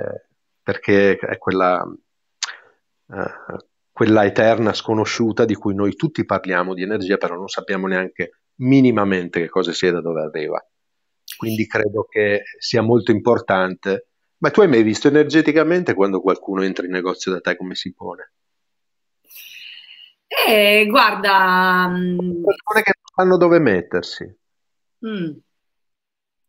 perché è quella, eh, quella eterna sconosciuta di cui noi tutti parliamo di energia, però non sappiamo neanche minimamente che cosa sia da dove arriva. Quindi credo che sia molto importante. Ma tu hai mai visto energeticamente quando qualcuno entra in negozio da te come si pone? Eh, guarda... Mm, Persone che non sanno dove mettersi. Mm.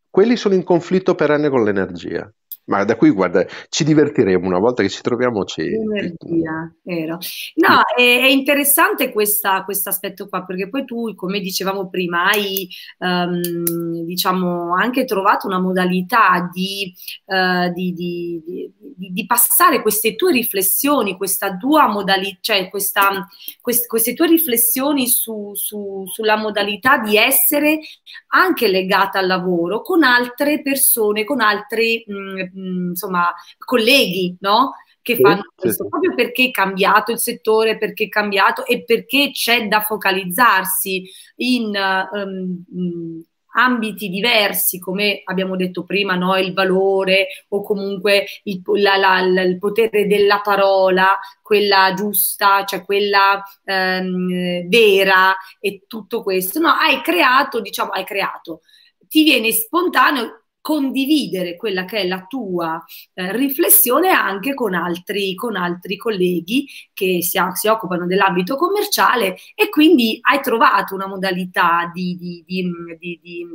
Quelli sono in conflitto perenne con l'energia. Ma da qui, guarda, ci divertiremo una volta che ci troviamo. Ci... Energia, vero. No, è, è interessante questo aspetto qua, perché poi tu, come dicevamo prima, hai um, diciamo, anche trovato una modalità di, uh, di, di, di, passare queste tue riflessioni, questa tua modalità, cioè questa, quest queste tue riflessioni su, su, sulla modalità di essere anche legata al lavoro con altre persone, con altri mh, insomma, colleghi, no? Che sì, fanno questo sì. proprio perché è cambiato il settore, perché è cambiato e perché c'è da focalizzarsi in um, ambiti diversi, come abbiamo detto prima, no? il valore o comunque il, la, la, il, potere della parola, quella giusta, cioè quella ehm, vera e tutto questo. No, hai creato, diciamo, hai creato, ti viene spontaneo condividere quella che è la tua eh, riflessione anche con altri, con altri colleghi che si, si occupano dell'ambito commerciale e quindi hai trovato una modalità di, di, mm, di, di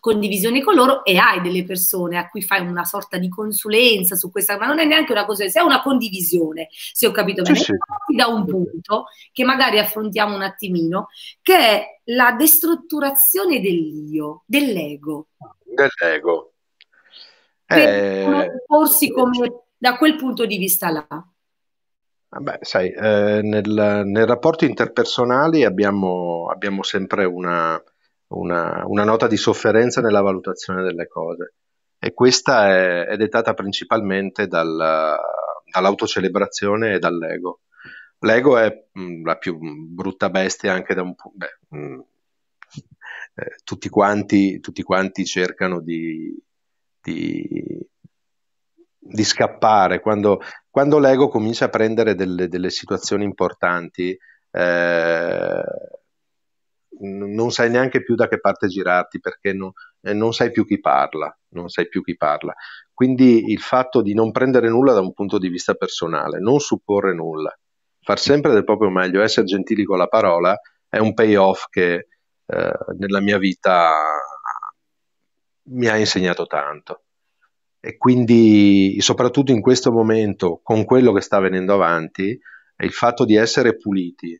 condivisione con loro e hai delle persone a cui fai una sorta di consulenza su questa, ma non è neanche una cosa, è una condivisione, se ho capito bene, sì, sì. da un punto che magari affrontiamo un attimino, che è la destrutturazione dell'io, dell'ego dell'ego. Eh, porsi come da quel punto di vista là. Vabbè, sai, eh, nel, nel, rapporto interpersonale abbiamo, abbiamo sempre una, una, una, nota di sofferenza nella valutazione delle cose e questa è, è dettata principalmente dal, dall'autocelebrazione e dall'ego. L'ego è mh, mm, la più brutta bestia anche da un punto eh, tutti, quanti, tutti, quanti, cercano di, di, di scappare. Quando, quando, l'ego comincia a prendere delle, delle situazioni importanti, eh, non sai neanche più da che parte girarti perché no, eh, non sai più chi parla, non sai più chi parla. Quindi il fatto di non prendere nulla da un punto di vista personale, non supporre nulla, far sempre del proprio meglio, essere gentili con la parola, è un payoff che eh, nella mia vita mi ha insegnato tanto. E quindi, soprattutto in questo momento, con quello che sta venendo avanti, il fatto di essere puliti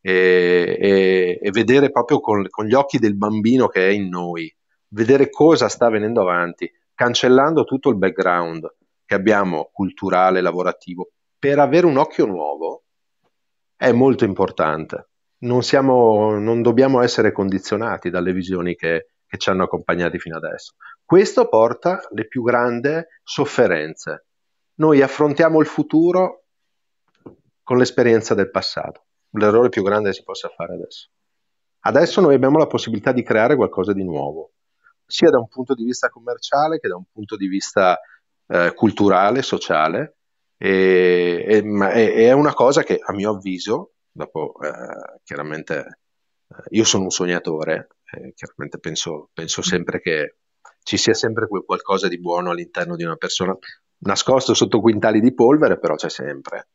e, e, e vedere proprio con, con gli occhi del bambino che è in noi, vedere cosa sta venendo avanti, cancellando tutto il background che abbiamo culturale, lavorativo, per avere un occhio nuovo, è molto importante non, siamo, non dobbiamo essere condizionati dalle visioni che, che ci hanno accompagnati fino adesso. Questo porta le più grandi sofferenze. Noi affrontiamo il futuro con l'esperienza del passato, l'errore più grande si possa fare adesso. Adesso noi abbiamo la possibilità di creare qualcosa di nuovo, sia da un punto di vista commerciale che da un punto di vista eh, culturale, sociale, e, e, ma, e, è una cosa che a mio avviso Dopo, eh, chiaramente, eh, io sono un sognatore, eh, chiaramente penso, penso, mm. sempre che ci sia sempre quel qualcosa di buono all'interno di una persona, nascosto sotto quintali di polvere, però c'è sempre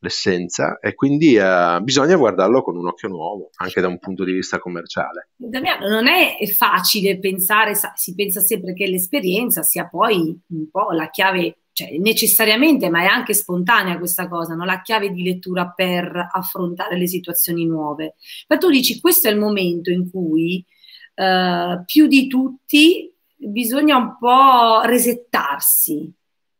l'essenza e quindi eh, bisogna guardarlo con un occhio nuovo, anche da un punto di vista commerciale. Damiano, non è facile pensare, si pensa sempre che l'esperienza sia poi un po' la chiave cioè, necessariamente, ma è anche spontanea questa cosa, no? la chiave di lettura per affrontare le situazioni nuove. Ma tu dici, questo è il momento in cui eh, più di tutti bisogna un po' resettarsi,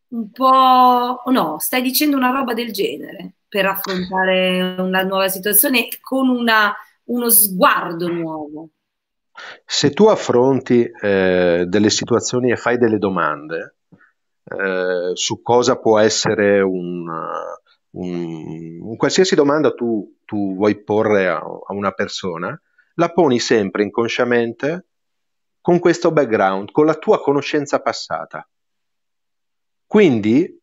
un po'... no, stai dicendo una roba del genere per affrontare una nuova situazione con una, uno sguardo nuovo. Se tu affronti eh, delle situazioni e fai delle domande, eh, su cosa può essere un, un, un qualsiasi domanda tu, tu vuoi porre a, a, una persona, la poni sempre inconsciamente con questo background, con la tua conoscenza passata. Quindi,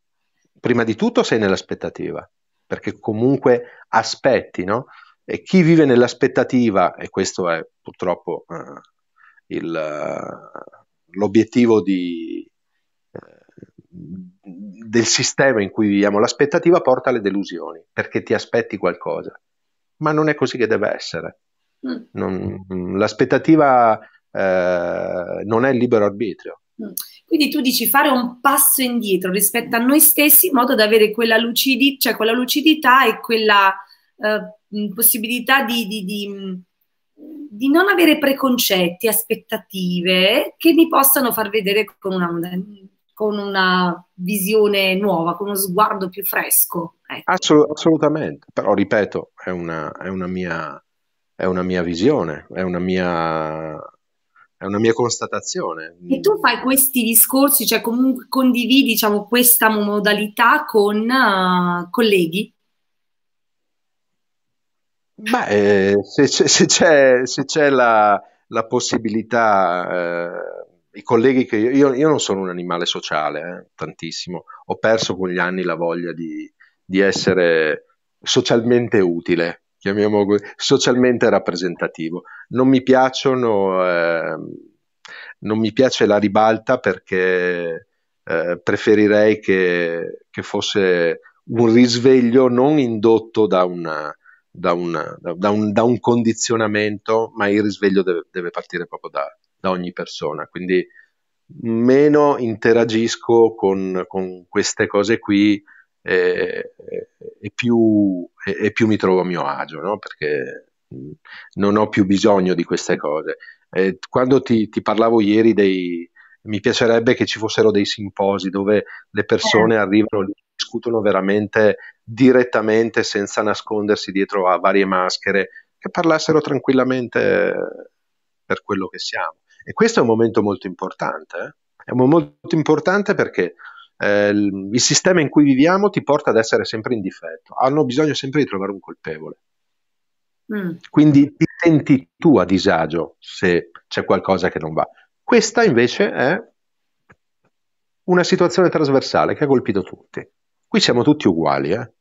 prima di tutto, sei nell'aspettativa, perché comunque aspetti, no? E chi vive nell'aspettativa, e questo è purtroppo eh, il, l'obiettivo di, del sistema in cui viviamo l'aspettativa porta alle delusioni, perché ti aspetti qualcosa, ma non è così che deve essere. Mm. Non, l'aspettativa eh, non è il libero arbitrio. Mm. Quindi tu dici fare un passo indietro rispetto a noi stessi in modo da avere quella, lucidi- cioè quella lucidità e quella eh, possibilità di, di, di, di, non avere preconcetti, aspettative che mi possano far vedere con una con una visione nuova, con uno sguardo più fresco. Ecco. Assolut- assolutamente, però ripeto, è una, è una, mia, è una mia visione, è una mia è una mia constatazione. E tu fai questi discorsi, cioè comunque condividi diciamo, questa modalità con uh, colleghi? Beh, eh, se, se, se, c'è, se c'è, la, la possibilità eh, i colleghi che io, io, non sono un animale sociale, eh, tantissimo, ho perso con gli anni la voglia di, di essere socialmente utile, chiamiamolo così, socialmente rappresentativo. Non mi piacciono, eh, non mi piace la ribalta perché eh, preferirei che, che, fosse un risveglio non indotto da, una, da, una, da, un, da un, condizionamento, ma il risveglio deve, deve partire proprio da, da ogni persona. Quindi meno interagisco con, con queste cose qui e, e, più, e, e, più, mi trovo a mio agio, no? perché non ho più bisogno di queste cose. Eh, quando ti, ti, parlavo ieri dei... Mi piacerebbe che ci fossero dei simposi dove le persone eh. arrivano lì discutono veramente direttamente senza nascondersi dietro a varie maschere, che parlassero tranquillamente per quello che siamo. E questo è un momento molto importante. Eh? È un momento molto importante perché eh, il sistema in cui viviamo ti porta ad essere sempre in difetto. Hanno bisogno sempre di trovare un colpevole. Mm. Quindi ti senti tu a disagio se c'è qualcosa che non va. Questa invece è una situazione trasversale che ha colpito tutti. Qui siamo tutti uguali. Eh?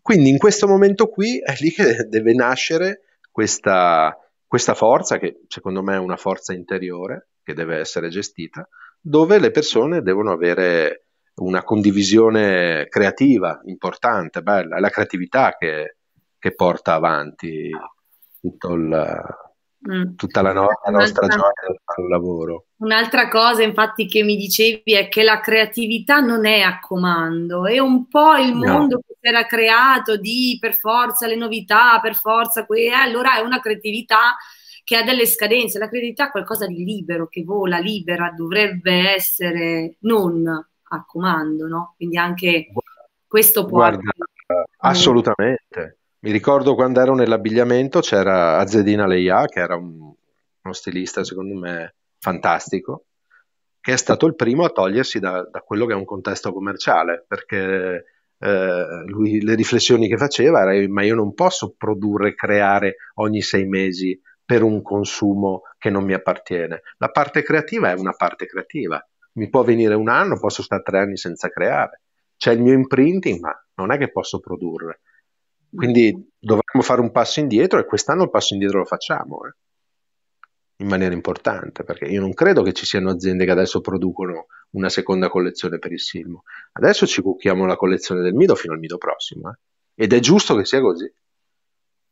Quindi in questo momento qui è lì che deve nascere questa, questa forza, che secondo me è una forza interiore, che deve essere gestita, dove le persone devono avere una condivisione creativa importante, bella, è la creatività che, che porta avanti tutto il, Mm. tutta la, no- la nostra gioia al lavoro. Un'altra cosa infatti che mi dicevi è che la creatività non è a comando, è un po' il mondo no. che si era creato di per forza le novità, per forza que- eh, allora è una creatività che ha delle scadenze, la creatività è qualcosa di libero, che vola, libera, dovrebbe essere non a comando, no? Quindi anche questo può... Guarda, assolutamente. Mi ricordo quando ero nell'abbigliamento c'era Azedina Leia, che era un- uno stilista secondo me fantastico, che è stato il primo a togliersi da, da quello che è un contesto commerciale, perché eh, lui, le riflessioni che faceva era ma io non posso produrre, creare ogni sei mesi per un consumo che non mi appartiene. La parte creativa è una parte creativa, mi può venire un anno, posso stare tre anni senza creare, c'è il mio imprinting, ma non è che posso produrre quindi dovremmo fare un passo indietro e quest'anno il passo indietro lo facciamo eh? in maniera importante, perché io non credo che ci siano aziende che adesso producono una seconda collezione per il Silmo. Adesso ci cucchiamo la collezione del Mido fino al Mido prossimo eh? ed è giusto che sia così.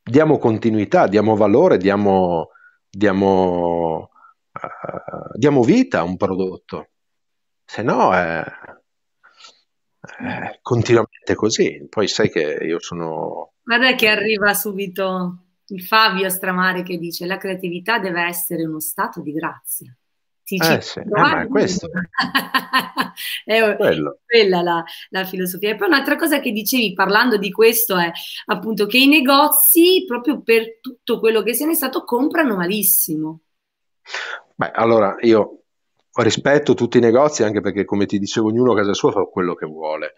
Diamo continuità, diamo valore, diamo, diamo, uh, diamo vita a un prodotto, se no è eh, eh, continuamente così. Poi sai che io sono... Guarda che arriva subito il Fabio Stramare che dice la creatività deve essere uno stato di grazia. Ti eh sì, eh, ma è questo. è Quello. quella la, la, filosofia. E poi un'altra cosa che dicevi parlando di questo è appunto che i negozi, proprio per tutto quello che se ne è stato, comprano malissimo. Beh, allora io rispetto tutti i negozi, anche perché come ti dicevo ognuno a casa sua fa quello che vuole,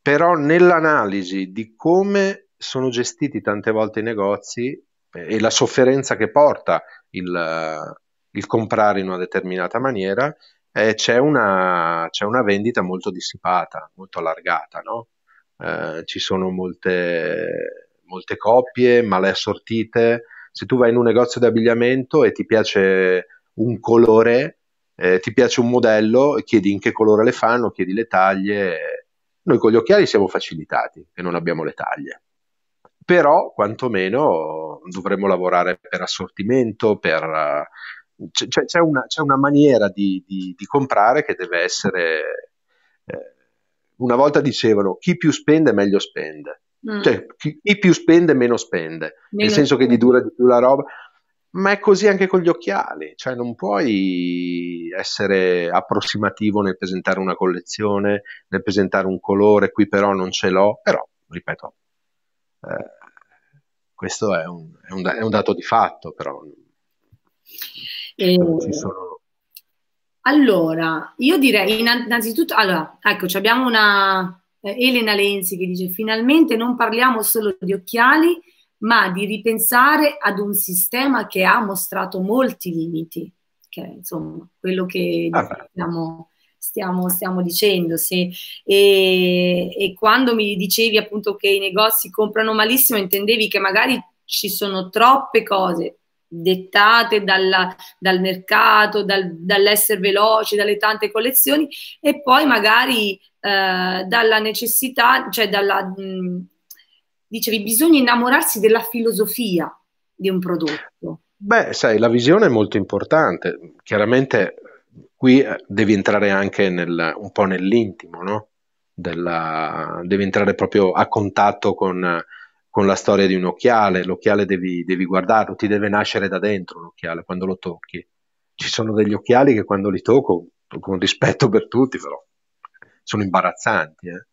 però nell'analisi di come sono gestiti tante volte i negozi eh, e la sofferenza che porta il, eh, il comprare in una determinata maniera, eh, c'è, una, c'è, una, vendita molto dissipata, molto allargata, no? eh, ci sono molte, molte coppie male assortite, se tu vai in un negozio di abbigliamento e ti piace un colore, eh, ti piace un modello, chiedi in che colore le fanno, chiedi le taglie. Noi con gli occhiali siamo facilitati e non abbiamo le taglie, però quantomeno dovremmo lavorare per assortimento, per, eh, c- c- cioè, c'è, una, c'è, una, maniera di, di, di, comprare che deve essere... Eh, una volta dicevano chi più spende meglio spende. Mm. Cioè, chi, chi, più spende meno spende, meno nel senso spende. che gli dura di più la roba ma è così anche con gli occhiali, cioè non puoi essere approssimativo nel presentare una collezione, nel presentare un colore, qui però non ce l'ho, però, ripeto, eh, questo è un, è, un, è un, dato di fatto, però eh, non ci sono... Allora, io direi innanzitutto, allora, ecco, abbiamo una eh, Elena Lenzi che dice finalmente non parliamo solo di occhiali, ma di ripensare ad un sistema che ha mostrato molti limiti, che è insomma quello che diciamo, stiamo, stiamo, dicendo. Se, e, e quando mi dicevi appunto che i negozi comprano malissimo, intendevi che magari ci sono troppe cose, dettate dalla, dal mercato, dal, dall'essere veloci, dalle tante collezioni e poi magari eh, dalla necessità, cioè dalla, mh, dicevi, bisogna innamorarsi della filosofia di un prodotto. Beh, sai, la visione è molto importante. Chiaramente qui eh, devi entrare anche nel, un po' nell'intimo, no? Della, devi entrare proprio a contatto con, con, la storia di un occhiale, l'occhiale devi, devi guardarlo, ti deve nascere da dentro l'occhiale quando lo tocchi. Ci sono degli occhiali che quando li tocco, con rispetto per tutti, però sono imbarazzanti. Eh?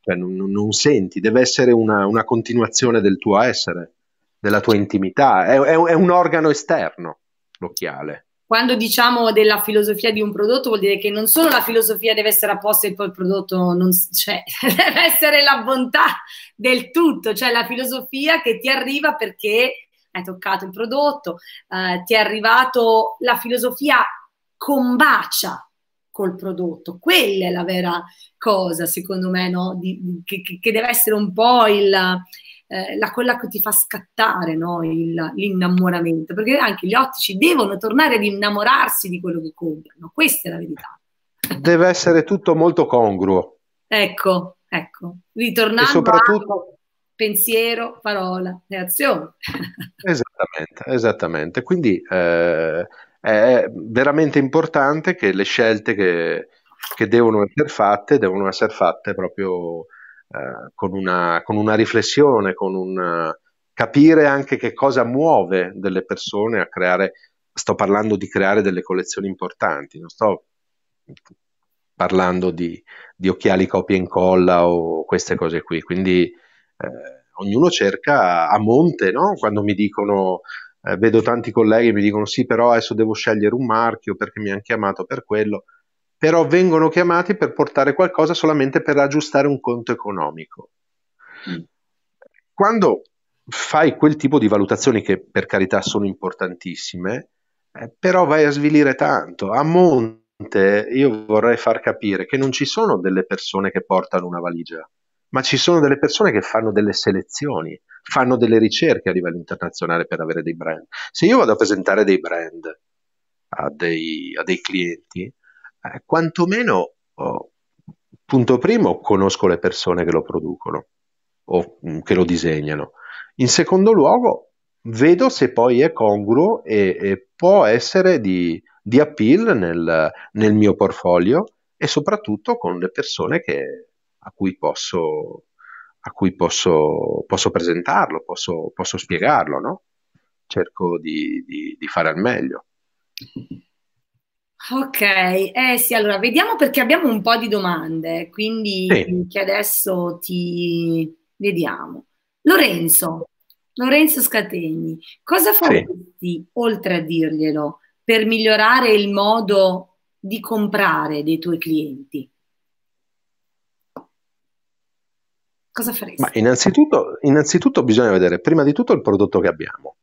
cioè non, non, senti, deve essere una, una, continuazione del tuo essere, della tua intimità, è, è, è, un organo esterno l'occhiale. Quando diciamo della filosofia di un prodotto vuol dire che non solo la filosofia deve essere apposta e poi il prodotto non, cioè, deve essere la bontà del tutto, cioè la filosofia che ti arriva perché hai toccato il prodotto, eh, ti è arrivato la filosofia combacia col prodotto. Quella è la vera cosa, secondo me, no? Di, che, che, deve essere un po' il, eh, la quella che ti fa scattare no? il, l'innamoramento, perché anche gli ottici devono tornare ad innamorarsi di quello che comprano, questa è la verità. Deve essere tutto molto congruo. Ecco, ecco, ritornando e soprattutto... A pensiero, parola e azione. esattamente, esattamente. Quindi eh è veramente importante che le scelte che, che devono essere fatte devono essere fatte proprio eh, con, una, con, una, riflessione, con un eh, capire anche che cosa muove delle persone a creare, sto parlando di creare delle collezioni importanti, non sto parlando di, di occhiali copia e incolla o queste cose qui, quindi eh, ognuno cerca a monte, no? quando mi dicono eh, vedo tanti colleghi che mi dicono sì, però adesso devo scegliere un marchio perché mi hanno chiamato per quello, però vengono chiamati per portare qualcosa solamente per aggiustare un conto economico. Mm. Quando fai quel tipo di valutazioni che per carità sono importantissime, eh, però vai a svilire tanto. A monte io vorrei far capire che non ci sono delle persone che portano una valigia, ma ci sono delle persone che fanno delle selezioni fanno delle ricerche a livello internazionale per avere dei brand. Se io vado a presentare dei brand a dei, a dei clienti, eh, quantomeno, oh, punto primo, conosco le persone che lo producono o mh, mm, che lo disegnano. In secondo luogo, vedo se poi è congruo e, e può essere di, di appeal nel, nel, mio portfolio e soprattutto con le persone che, a cui posso a cui posso, posso presentarlo, posso, posso spiegarlo, no? cerco di, di, di fare al meglio. Ok, eh sì, allora vediamo perché abbiamo un po' di domande, quindi sì. che adesso ti vediamo. Lorenzo, Lorenzo Scategni, cosa faresti sì. oltre a dirglielo per migliorare il modo di comprare dei tuoi clienti? Cosa faresti? Ma innanzitutto, innanzitutto bisogna vedere prima di tutto il prodotto che abbiamo,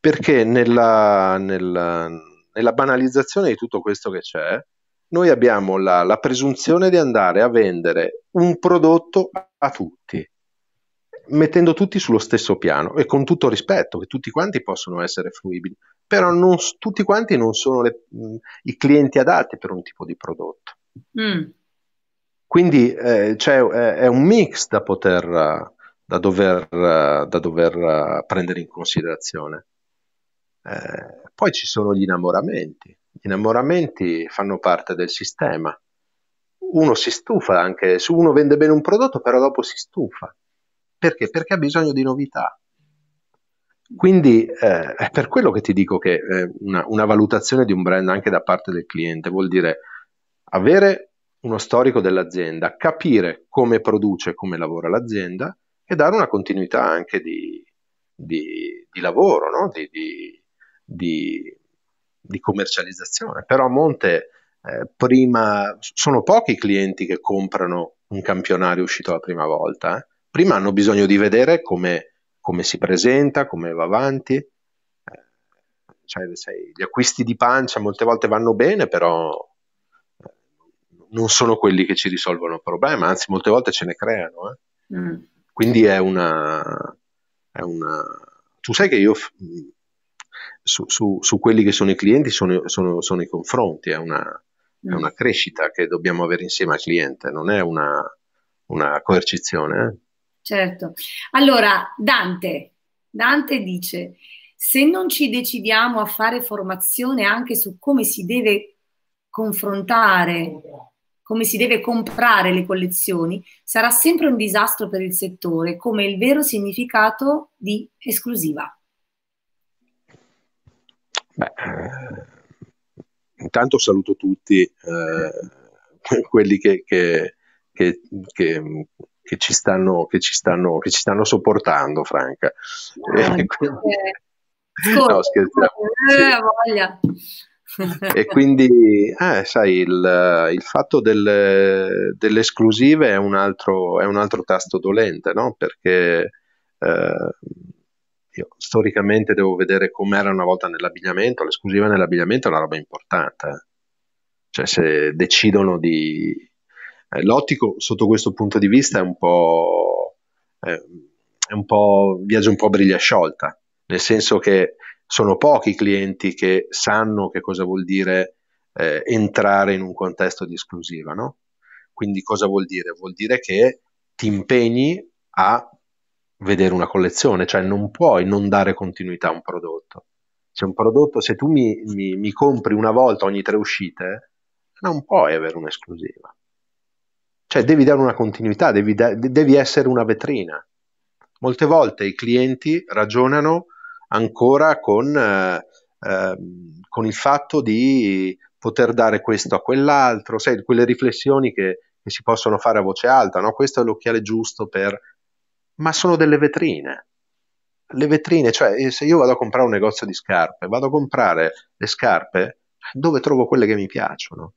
perché nella, nella, nella banalizzazione di tutto questo che c'è, noi abbiamo la, la presunzione di andare a vendere un prodotto a tutti mettendo tutti sullo stesso piano e con tutto rispetto, che tutti quanti possono essere fruibili, però non, tutti quanti non sono le, mm, i clienti adatti per un tipo di prodotto. Mm. Quindi eh, cioè, è, un mix da poter, da dover, da dover eh, prendere in considerazione. Eh, poi ci sono gli innamoramenti. Gli innamoramenti fanno parte del sistema. Uno si stufa anche, se uno vende bene un prodotto, però dopo si stufa. Perché? Perché ha bisogno di novità. Quindi eh, è per quello che ti dico che eh, una, una valutazione di un brand anche da parte del cliente vuol dire avere uno storico dell'azienda, capire come produce come lavora l'azienda e dare una continuità anche di, di, di lavoro, no? di, di, commercializzazione. Però a Monte eh, prima sono pochi i clienti che comprano un campionario uscito la prima volta. Eh. Prima hanno bisogno di vedere come, come si presenta, come va avanti. cioè, eh, sei, gli acquisti di pancia molte volte vanno bene, però non sono quelli che ci risolvono il problema, anzi molte volte ce ne creano. Eh? Mm. Quindi è una, è una, Tu sai che io su, su, su quelli che sono i clienti sono, sono, sono i confronti, è una, mm. è una, crescita che dobbiamo avere insieme al cliente, non è una, una coercizione. Eh? Certo. Allora, Dante, Dante dice, se non ci decidiamo a fare formazione anche su come si deve confrontare come si deve comprare le collezioni, sarà sempre un disastro per il settore, come il vero significato di esclusiva. Beh, eh, intanto saluto tutti eh, quelli che, che, che, che che ci stanno, che ci stanno, che ci stanno sopportando, Franca. No, eh, no, scherziamo. Eh, sì. voglia e quindi, eh, sai, il, il fatto delle, delle, esclusive è un altro, è un altro tasto dolente, no? Perché eh, io storicamente devo vedere com'era una volta nell'abbigliamento, l'esclusiva nell'abbigliamento è una roba importante. Eh. Cioè, se decidono di... Eh, l'ottico, sotto questo punto di vista, è un po'... È, eh, è un po' viaggio un po' briglia sciolta, nel senso che sono pochi i clienti che sanno che cosa vuol dire eh, entrare in un contesto di esclusiva, no? Quindi cosa vuol dire? Vuol dire che ti impegni a vedere una collezione, cioè non puoi non dare continuità a un prodotto. Se un prodotto, se tu mi, mi, mi compri una volta ogni tre uscite, non puoi avere un'esclusiva. Cioè devi dare una continuità, devi, da, devi essere una vetrina. Molte volte i clienti ragionano ancora con, eh, ehm, con il fatto di poter dare questo a quell'altro, sai, quelle riflessioni che, che si possono fare a voce alta, no? questo è l'occhiale giusto per... ma sono delle vetrine. Le vetrine, cioè eh, se io vado a comprare un negozio di scarpe, vado a comprare le scarpe dove trovo quelle che mi piacciono.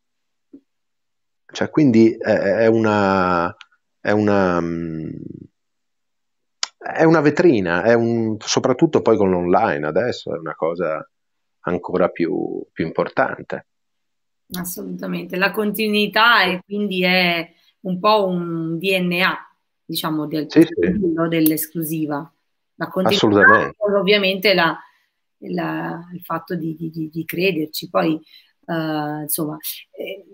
Cioè, quindi è, è una... È una mm, è una vetrina, è un, soprattutto poi con l'online adesso è una cosa ancora più, più importante. Assolutamente, la continuità è, quindi è un po' un DNA, diciamo, del sì, sì. dell'esclusiva. La continuità È ovviamente la, la, il fatto di, di, di crederci. Poi, uh, insomma, eh,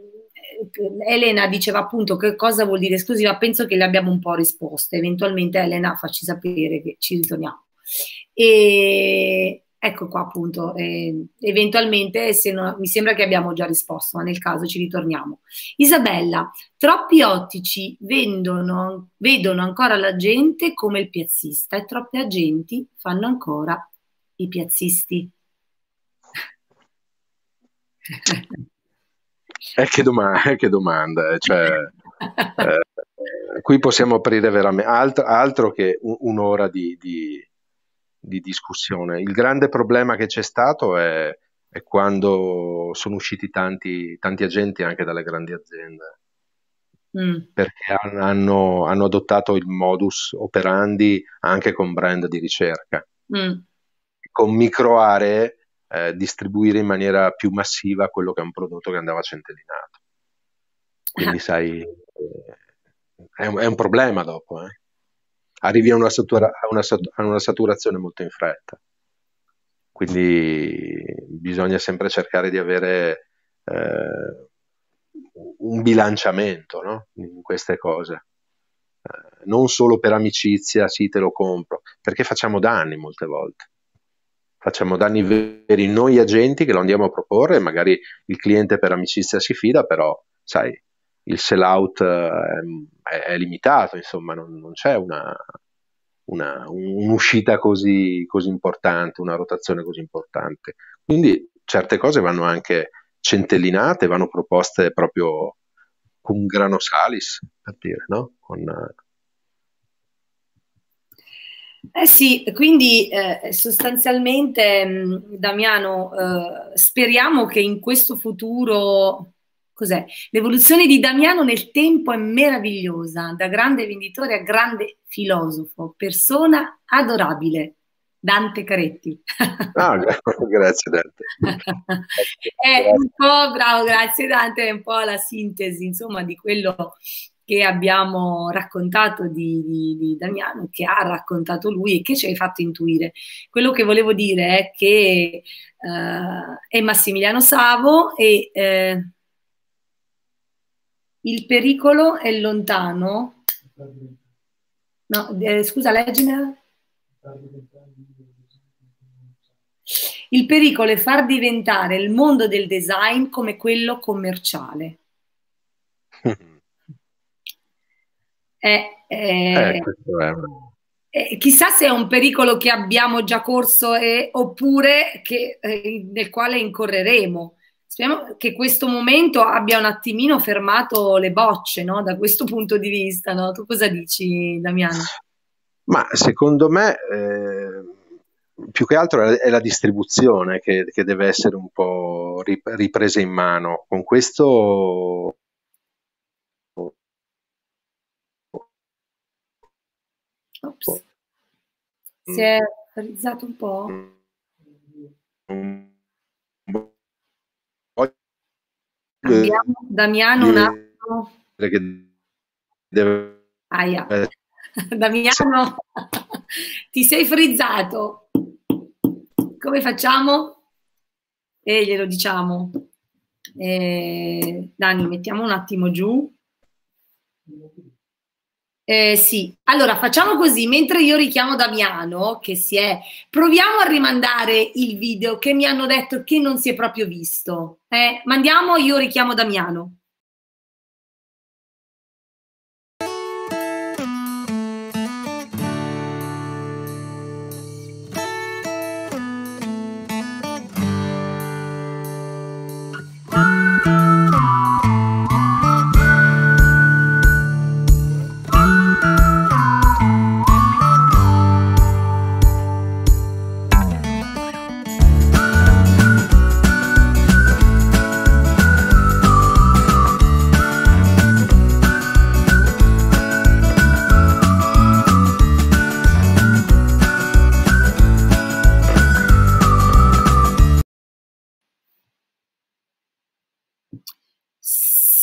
Elena diceva appunto che cosa vuol dire esclusiva, penso che le abbiamo un po' risposte, eventualmente Elena facci sapere che ci ritorniamo. E ecco qua appunto, eh, eventualmente se no, mi sembra che abbiamo già risposto, ma nel caso ci ritorniamo. Isabella, troppi ottici vendono, vedono ancora la gente come il piazzista e troppi agenti fanno ancora i piazzisti. Eh, che, doma- eh, che domanda, eh, cioè, eh, qui possiamo aprire veramente altro, altro che un- un'ora di, di, di, discussione. Il grande problema che c'è stato è, è quando sono usciti tanti, tanti, agenti anche dalle grandi aziende. Mm. Perché hanno, hanno, adottato il modus operandi anche con brand di ricerca, mm. con micro aree eh, distribuire in maniera più massiva quello che è un prodotto che andava centellinato. Quindi eh. sai, eh, è un, è un problema dopo. Eh. Arrivi a una, satura, a, una, a una saturazione molto in fretta. Quindi bisogna sempre cercare di avere eh, un bilanciamento no? in queste cose. Eh, non solo per amicizia, sì, te lo compro, perché facciamo danni molte volte facciamo danni veri noi agenti che lo andiamo a proporre, magari il cliente per amicizia si fida, però sai, il sell out eh, è, è limitato, insomma non, non c'è una, una, un'uscita così, così, importante, una rotazione così importante. Quindi certe cose vanno anche centellinate, vanno proposte proprio con grano salis, per dire, no? Con, eh sì, quindi eh, sostanzialmente mm, Damiano, eh, speriamo che in questo futuro, cos'è? L'evoluzione di Damiano nel tempo è meravigliosa, da grande venditore a grande filosofo, persona adorabile. Dante Caretti. Ah, grazie Dante. è un po', bravo, grazie Dante, è un po' la sintesi, insomma, di quello che abbiamo raccontato di, di, di, Damiano, che ha raccontato lui e che ci hai fatto intuire. Quello che volevo dire è che eh, è Massimiliano Savo e eh, il pericolo è lontano. No, eh, scusa, leggina. Il pericolo è far diventare il mondo del design come quello commerciale. Eh, eh, eh, eh, chissà se è un pericolo che abbiamo già corso eh, oppure che, eh, nel quale incorreremo. Speriamo che questo momento abbia un attimino fermato le bocce no? da questo punto di vista. No? Tu cosa dici, Damiano? Ma secondo me più che altro è la distribuzione che, che deve essere un po' ripresa in mano. Con questo Ops. Si è frizzato un po'? Abbiamo Damiano un attimo. Aia. Damiano, ti sei frizzato. Come facciamo? E glielo diciamo. Eh, Dani, mettiamo un attimo giù. Eh, sì, allora facciamo così, mentre io richiamo Damiano, che si è, proviamo a rimandare il video che mi hanno detto che non si è proprio visto. Eh, mandiamo, io richiamo Damiano.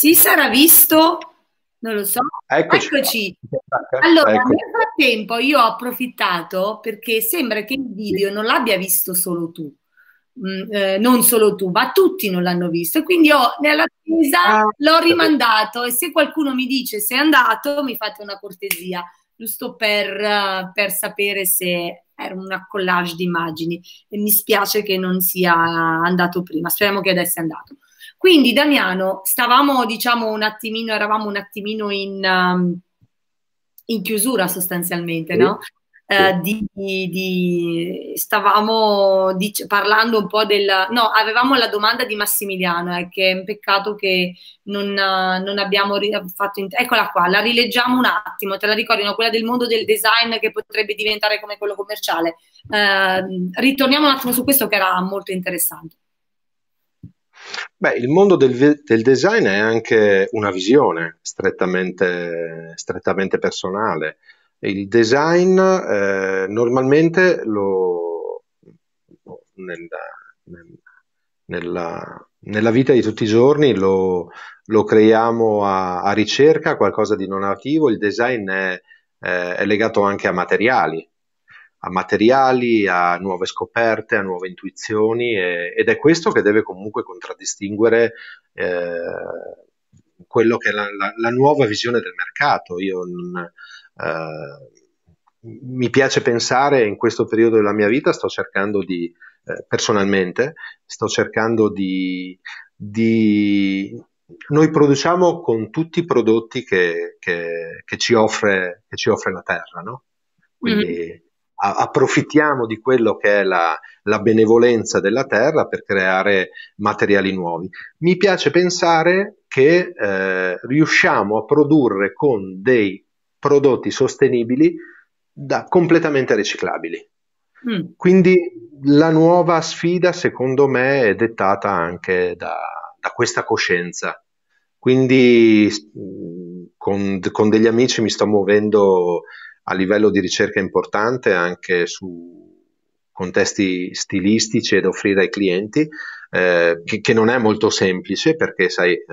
si sarà visto? Non lo so. Eccoci. Eccoci. Ecco. Allora, Eccoci. nel frattempo io ho approfittato perché sembra che il video non l'abbia visto solo tu, mm, eh, non solo tu, ma tutti non l'hanno visto. Quindi io nella chiesa ah. l'ho rimandato e se qualcuno mi dice se è andato, mi fate una cortesia, giusto per, eh, per sapere se era una collage di immagini. E mi spiace che non sia andato prima, speriamo che adesso sia andato. Quindi Damiano, stavamo diciamo un attimino, eravamo un attimino in, um, in chiusura sostanzialmente, sì. no? Uh, di, di, stavamo di, parlando un po' del no, avevamo la domanda di Massimiliano eh, che è un peccato che non, uh, non abbiamo fatto eccola qua, la rileggiamo un attimo te la ricordi, no? quella del mondo del design che potrebbe diventare come quello commerciale uh, ritorniamo un attimo su questo che era molto interessante Beh, il mondo del, del design è anche una visione strettamente, strettamente personale. Il design eh, normalmente lo, nella, nella, nella vita di tutti i giorni lo, lo creiamo a, a ricerca, qualcosa di non nativo, il design è, eh, è legato anche a materiali, a materiali, a nuove scoperte, a nuove intuizioni e, ed è questo che deve comunque contraddistinguere eh, quello che è la, la, la, nuova visione del mercato. Io non, eh, mi piace pensare in questo periodo della mia vita sto cercando di, eh, personalmente, sto cercando di, di noi produciamo con tutti i prodotti che, che, che, ci, offre, che ci, offre, la terra, no? Mm-hmm. Quindi mm-hmm approfittiamo di quello che è la, la, benevolenza della terra per creare materiali nuovi. Mi piace pensare che eh, riusciamo a produrre con dei prodotti sostenibili da, completamente riciclabili. Mm. Quindi la nuova sfida, secondo me, è dettata anche da, da questa coscienza. Quindi mm, con, con degli amici mi sto muovendo a livello di ricerca importante anche su contesti stilistici ed offrire ai clienti, eh, che, che, non è molto semplice perché, sai, eh,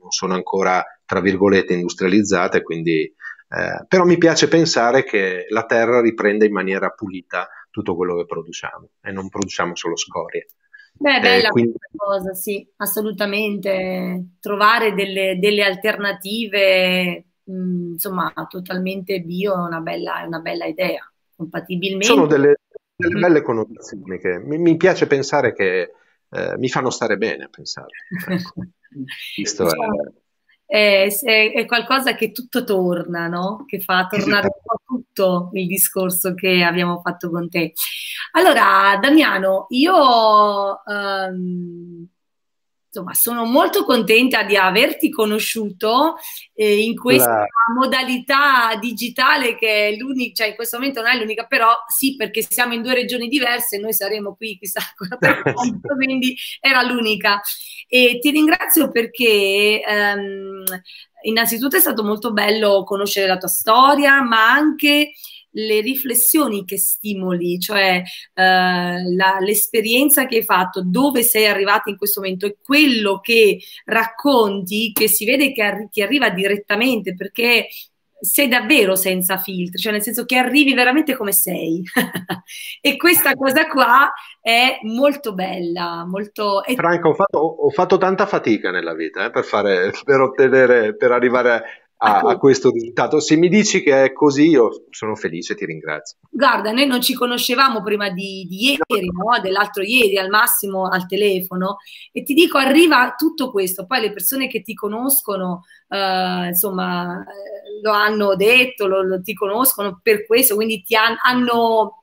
non sono ancora, tra virgolette, industrializzate, quindi... Eh, però mi piace pensare che la terra riprenda in maniera pulita tutto quello che produciamo e non produciamo solo scorie. Beh, eh, bella eh, quindi... cosa, sì, assolutamente. Trovare delle, delle alternative Mhmm, insomma, totalmente bio è una bella, è una bella idea, compatibilmente. Sono delle, delle mm. belle connotazioni che mi, mi piace pensare che eh, mi fanno stare bene a pensare. Ecco. Questo diciamo, è... È, è... qualcosa che tutto torna, no? che fa tornare un po' tutto il discorso che abbiamo fatto con te. Allora, Damiano, io ehm, insomma, sono molto contenta di averti conosciuto eh, in questa Beh. modalità digitale che è l'unica, cioè in questo momento non è l'unica, però sì, perché siamo in due regioni diverse, noi saremo qui chissà quanto, quindi era l'unica. E ti ringrazio perché ehm, innanzitutto è stato molto bello conoscere la tua storia, ma anche le riflessioni che stimoli, cioè eh, l'esperienza che hai fatto, dove sei arrivata in questo momento e quello che racconti, che si vede che arri ti arriva direttamente perché sei davvero senza filtri, cioè nel senso che arrivi veramente come sei. e questa cosa qua è molto bella, molto... Franco, ho fatto, ho fatto tanta fatica nella vita eh, per, fare, per, ottenere, per arrivare a a, ecco. a, questo risultato. Se mi dici che è così, io sono felice, ti ringrazio. Guarda, noi non ci conoscevamo prima di, di ieri, no? dell'altro ieri al massimo al telefono, e ti dico, arriva tutto questo. Poi le persone che ti conoscono, eh, insomma, eh, lo hanno detto, lo, lo, ti conoscono per questo, quindi ti han, hanno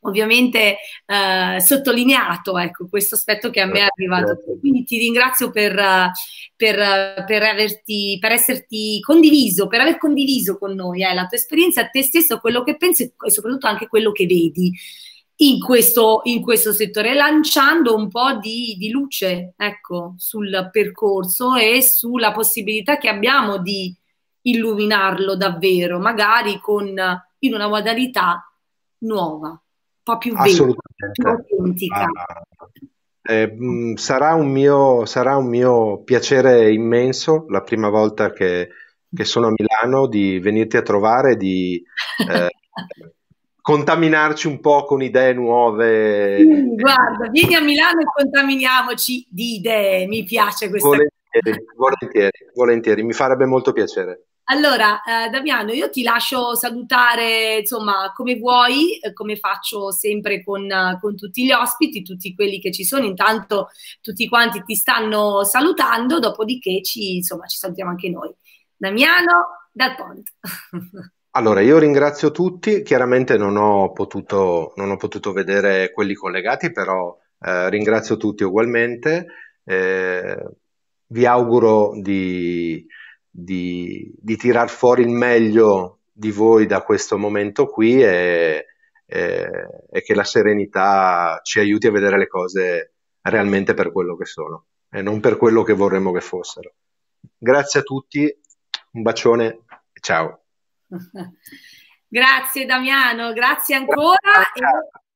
ovviamente eh, sottolineato ecco, questo aspetto che a me è certo, arrivato. Certo. Quindi ti ringrazio per, per, per, averti, per esserti condiviso, per aver condiviso con noi eh, la tua esperienza, te stesso, quello che pensi e soprattutto anche quello che vedi. In questo, in questo, settore, lanciando un po' di, di luce ecco, sul percorso e sulla possibilità che abbiamo di illuminarlo davvero, magari con, in una modalità nuova po' più vera, più autentica. Ah, eh, mh, mm, sarà, un mio, sarà, un mio, piacere immenso la prima volta che, che sono a Milano di venirti a trovare, di eh, contaminarci un po' con idee nuove. Mm, guarda, vieni a Milano e contaminiamoci di idee, mi piace questa volentieri, cosa. Volentieri, volentieri, mi farebbe molto piacere. Allora, eh, Damiano, io ti lascio salutare, insomma, come vuoi, eh, come faccio sempre con, eh, con, tutti gli ospiti, tutti quelli che ci sono, intanto tutti quanti ti stanno salutando, dopodiché ci, insomma, ci salutiamo anche noi. Damiano, dal Ponte. Allora, io ringrazio tutti, chiaramente non ho potuto, non ho potuto vedere quelli collegati, però eh, ringrazio tutti ugualmente. Eh, vi auguro di di, di tirar fuori il meglio di voi da questo momento qui e, e, e, che la serenità ci aiuti a vedere le cose realmente per quello che sono e non per quello che vorremmo che fossero. Grazie a tutti, un bacione ciao. grazie Damiano, grazie ancora.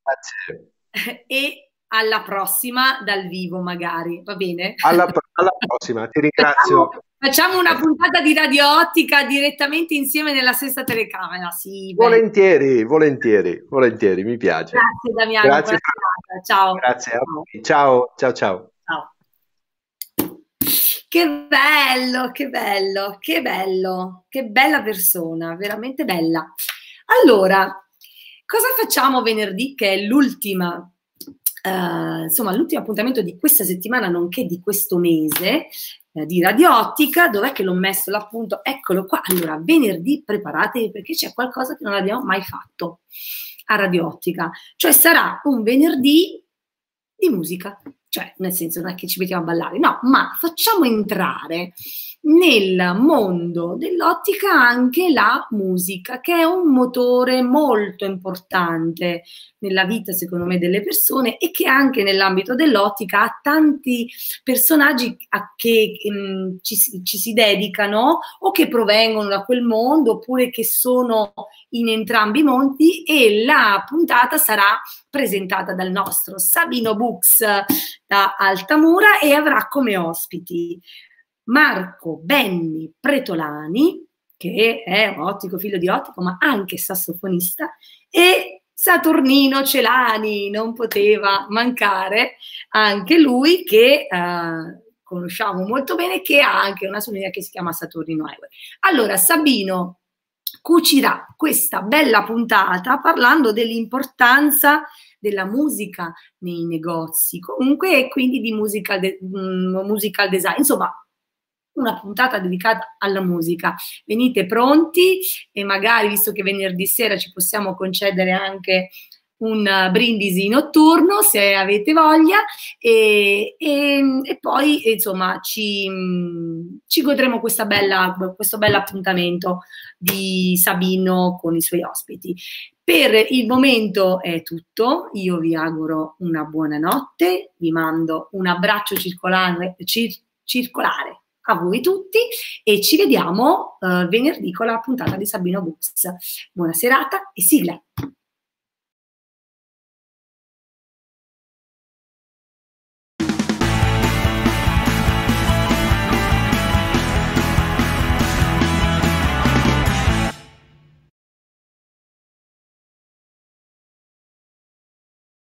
Grazie. E, e, alla prossima dal vivo magari, va bene? alla, alla prossima, ti ringrazio. Facciamo una puntata di radio ottica direttamente insieme nella stessa telecamera. Sì, volentieri, volentieri, volentieri, mi piace. Grazie Damiano, Grazie. ciao. Grazie ciao, ciao, ciao. ciao. Che bello, che bello, che bello, che bella persona, veramente bella. Allora, cosa facciamo venerdì che è l'ultima Uh, insomma, l'ultimo appuntamento di questa settimana, nonché di questo mese, eh, di radioottica, dov'è che l'ho messo l'appunto? Eccolo qua. Allora, venerdì preparatevi perché c'è qualcosa che non abbiamo mai fatto a radioottica, cioè sarà un venerdì di musica cioè nel senso non è che ci mettiamo a ballare, no, ma facciamo entrare nel mondo dell'ottica anche la musica, che è un motore molto importante nella vita, secondo me, delle persone e che anche nell'ambito dell'ottica ha tanti personaggi a che ehm, ci, ci, si dedicano o che provengono da quel mondo oppure che sono in entrambi i mondi e la puntata sarà presentata dal nostro Sabino Books eh, da Altamura e avrà come ospiti Marco Benni Pretolani, che è un ottico, figlio di ottico, ma anche sassofonista, e Saturnino Celani, non poteva mancare anche lui che... Eh, conosciamo molto bene, che ha anche una suoneria che si chiama Saturnino Highway. Allora, Sabino cucirà questa bella puntata parlando dell'importanza della musica nei negozi, comunque e quindi di musical, de mm, musical design, insomma una puntata dedicata alla musica. Venite pronti e magari, visto che venerdì sera ci possiamo concedere anche un eh, brindisi notturno se avete voglia e, e, e poi insomma ci, ci godremo bella, questo bel appuntamento di Sabino con i suoi ospiti. Per il momento è tutto, io vi auguro una buona notte, vi mando un abbraccio circolare, cir circolare a voi tutti e ci vediamo eh, venerdì con la puntata di Sabino Books. Buona serata e sigla!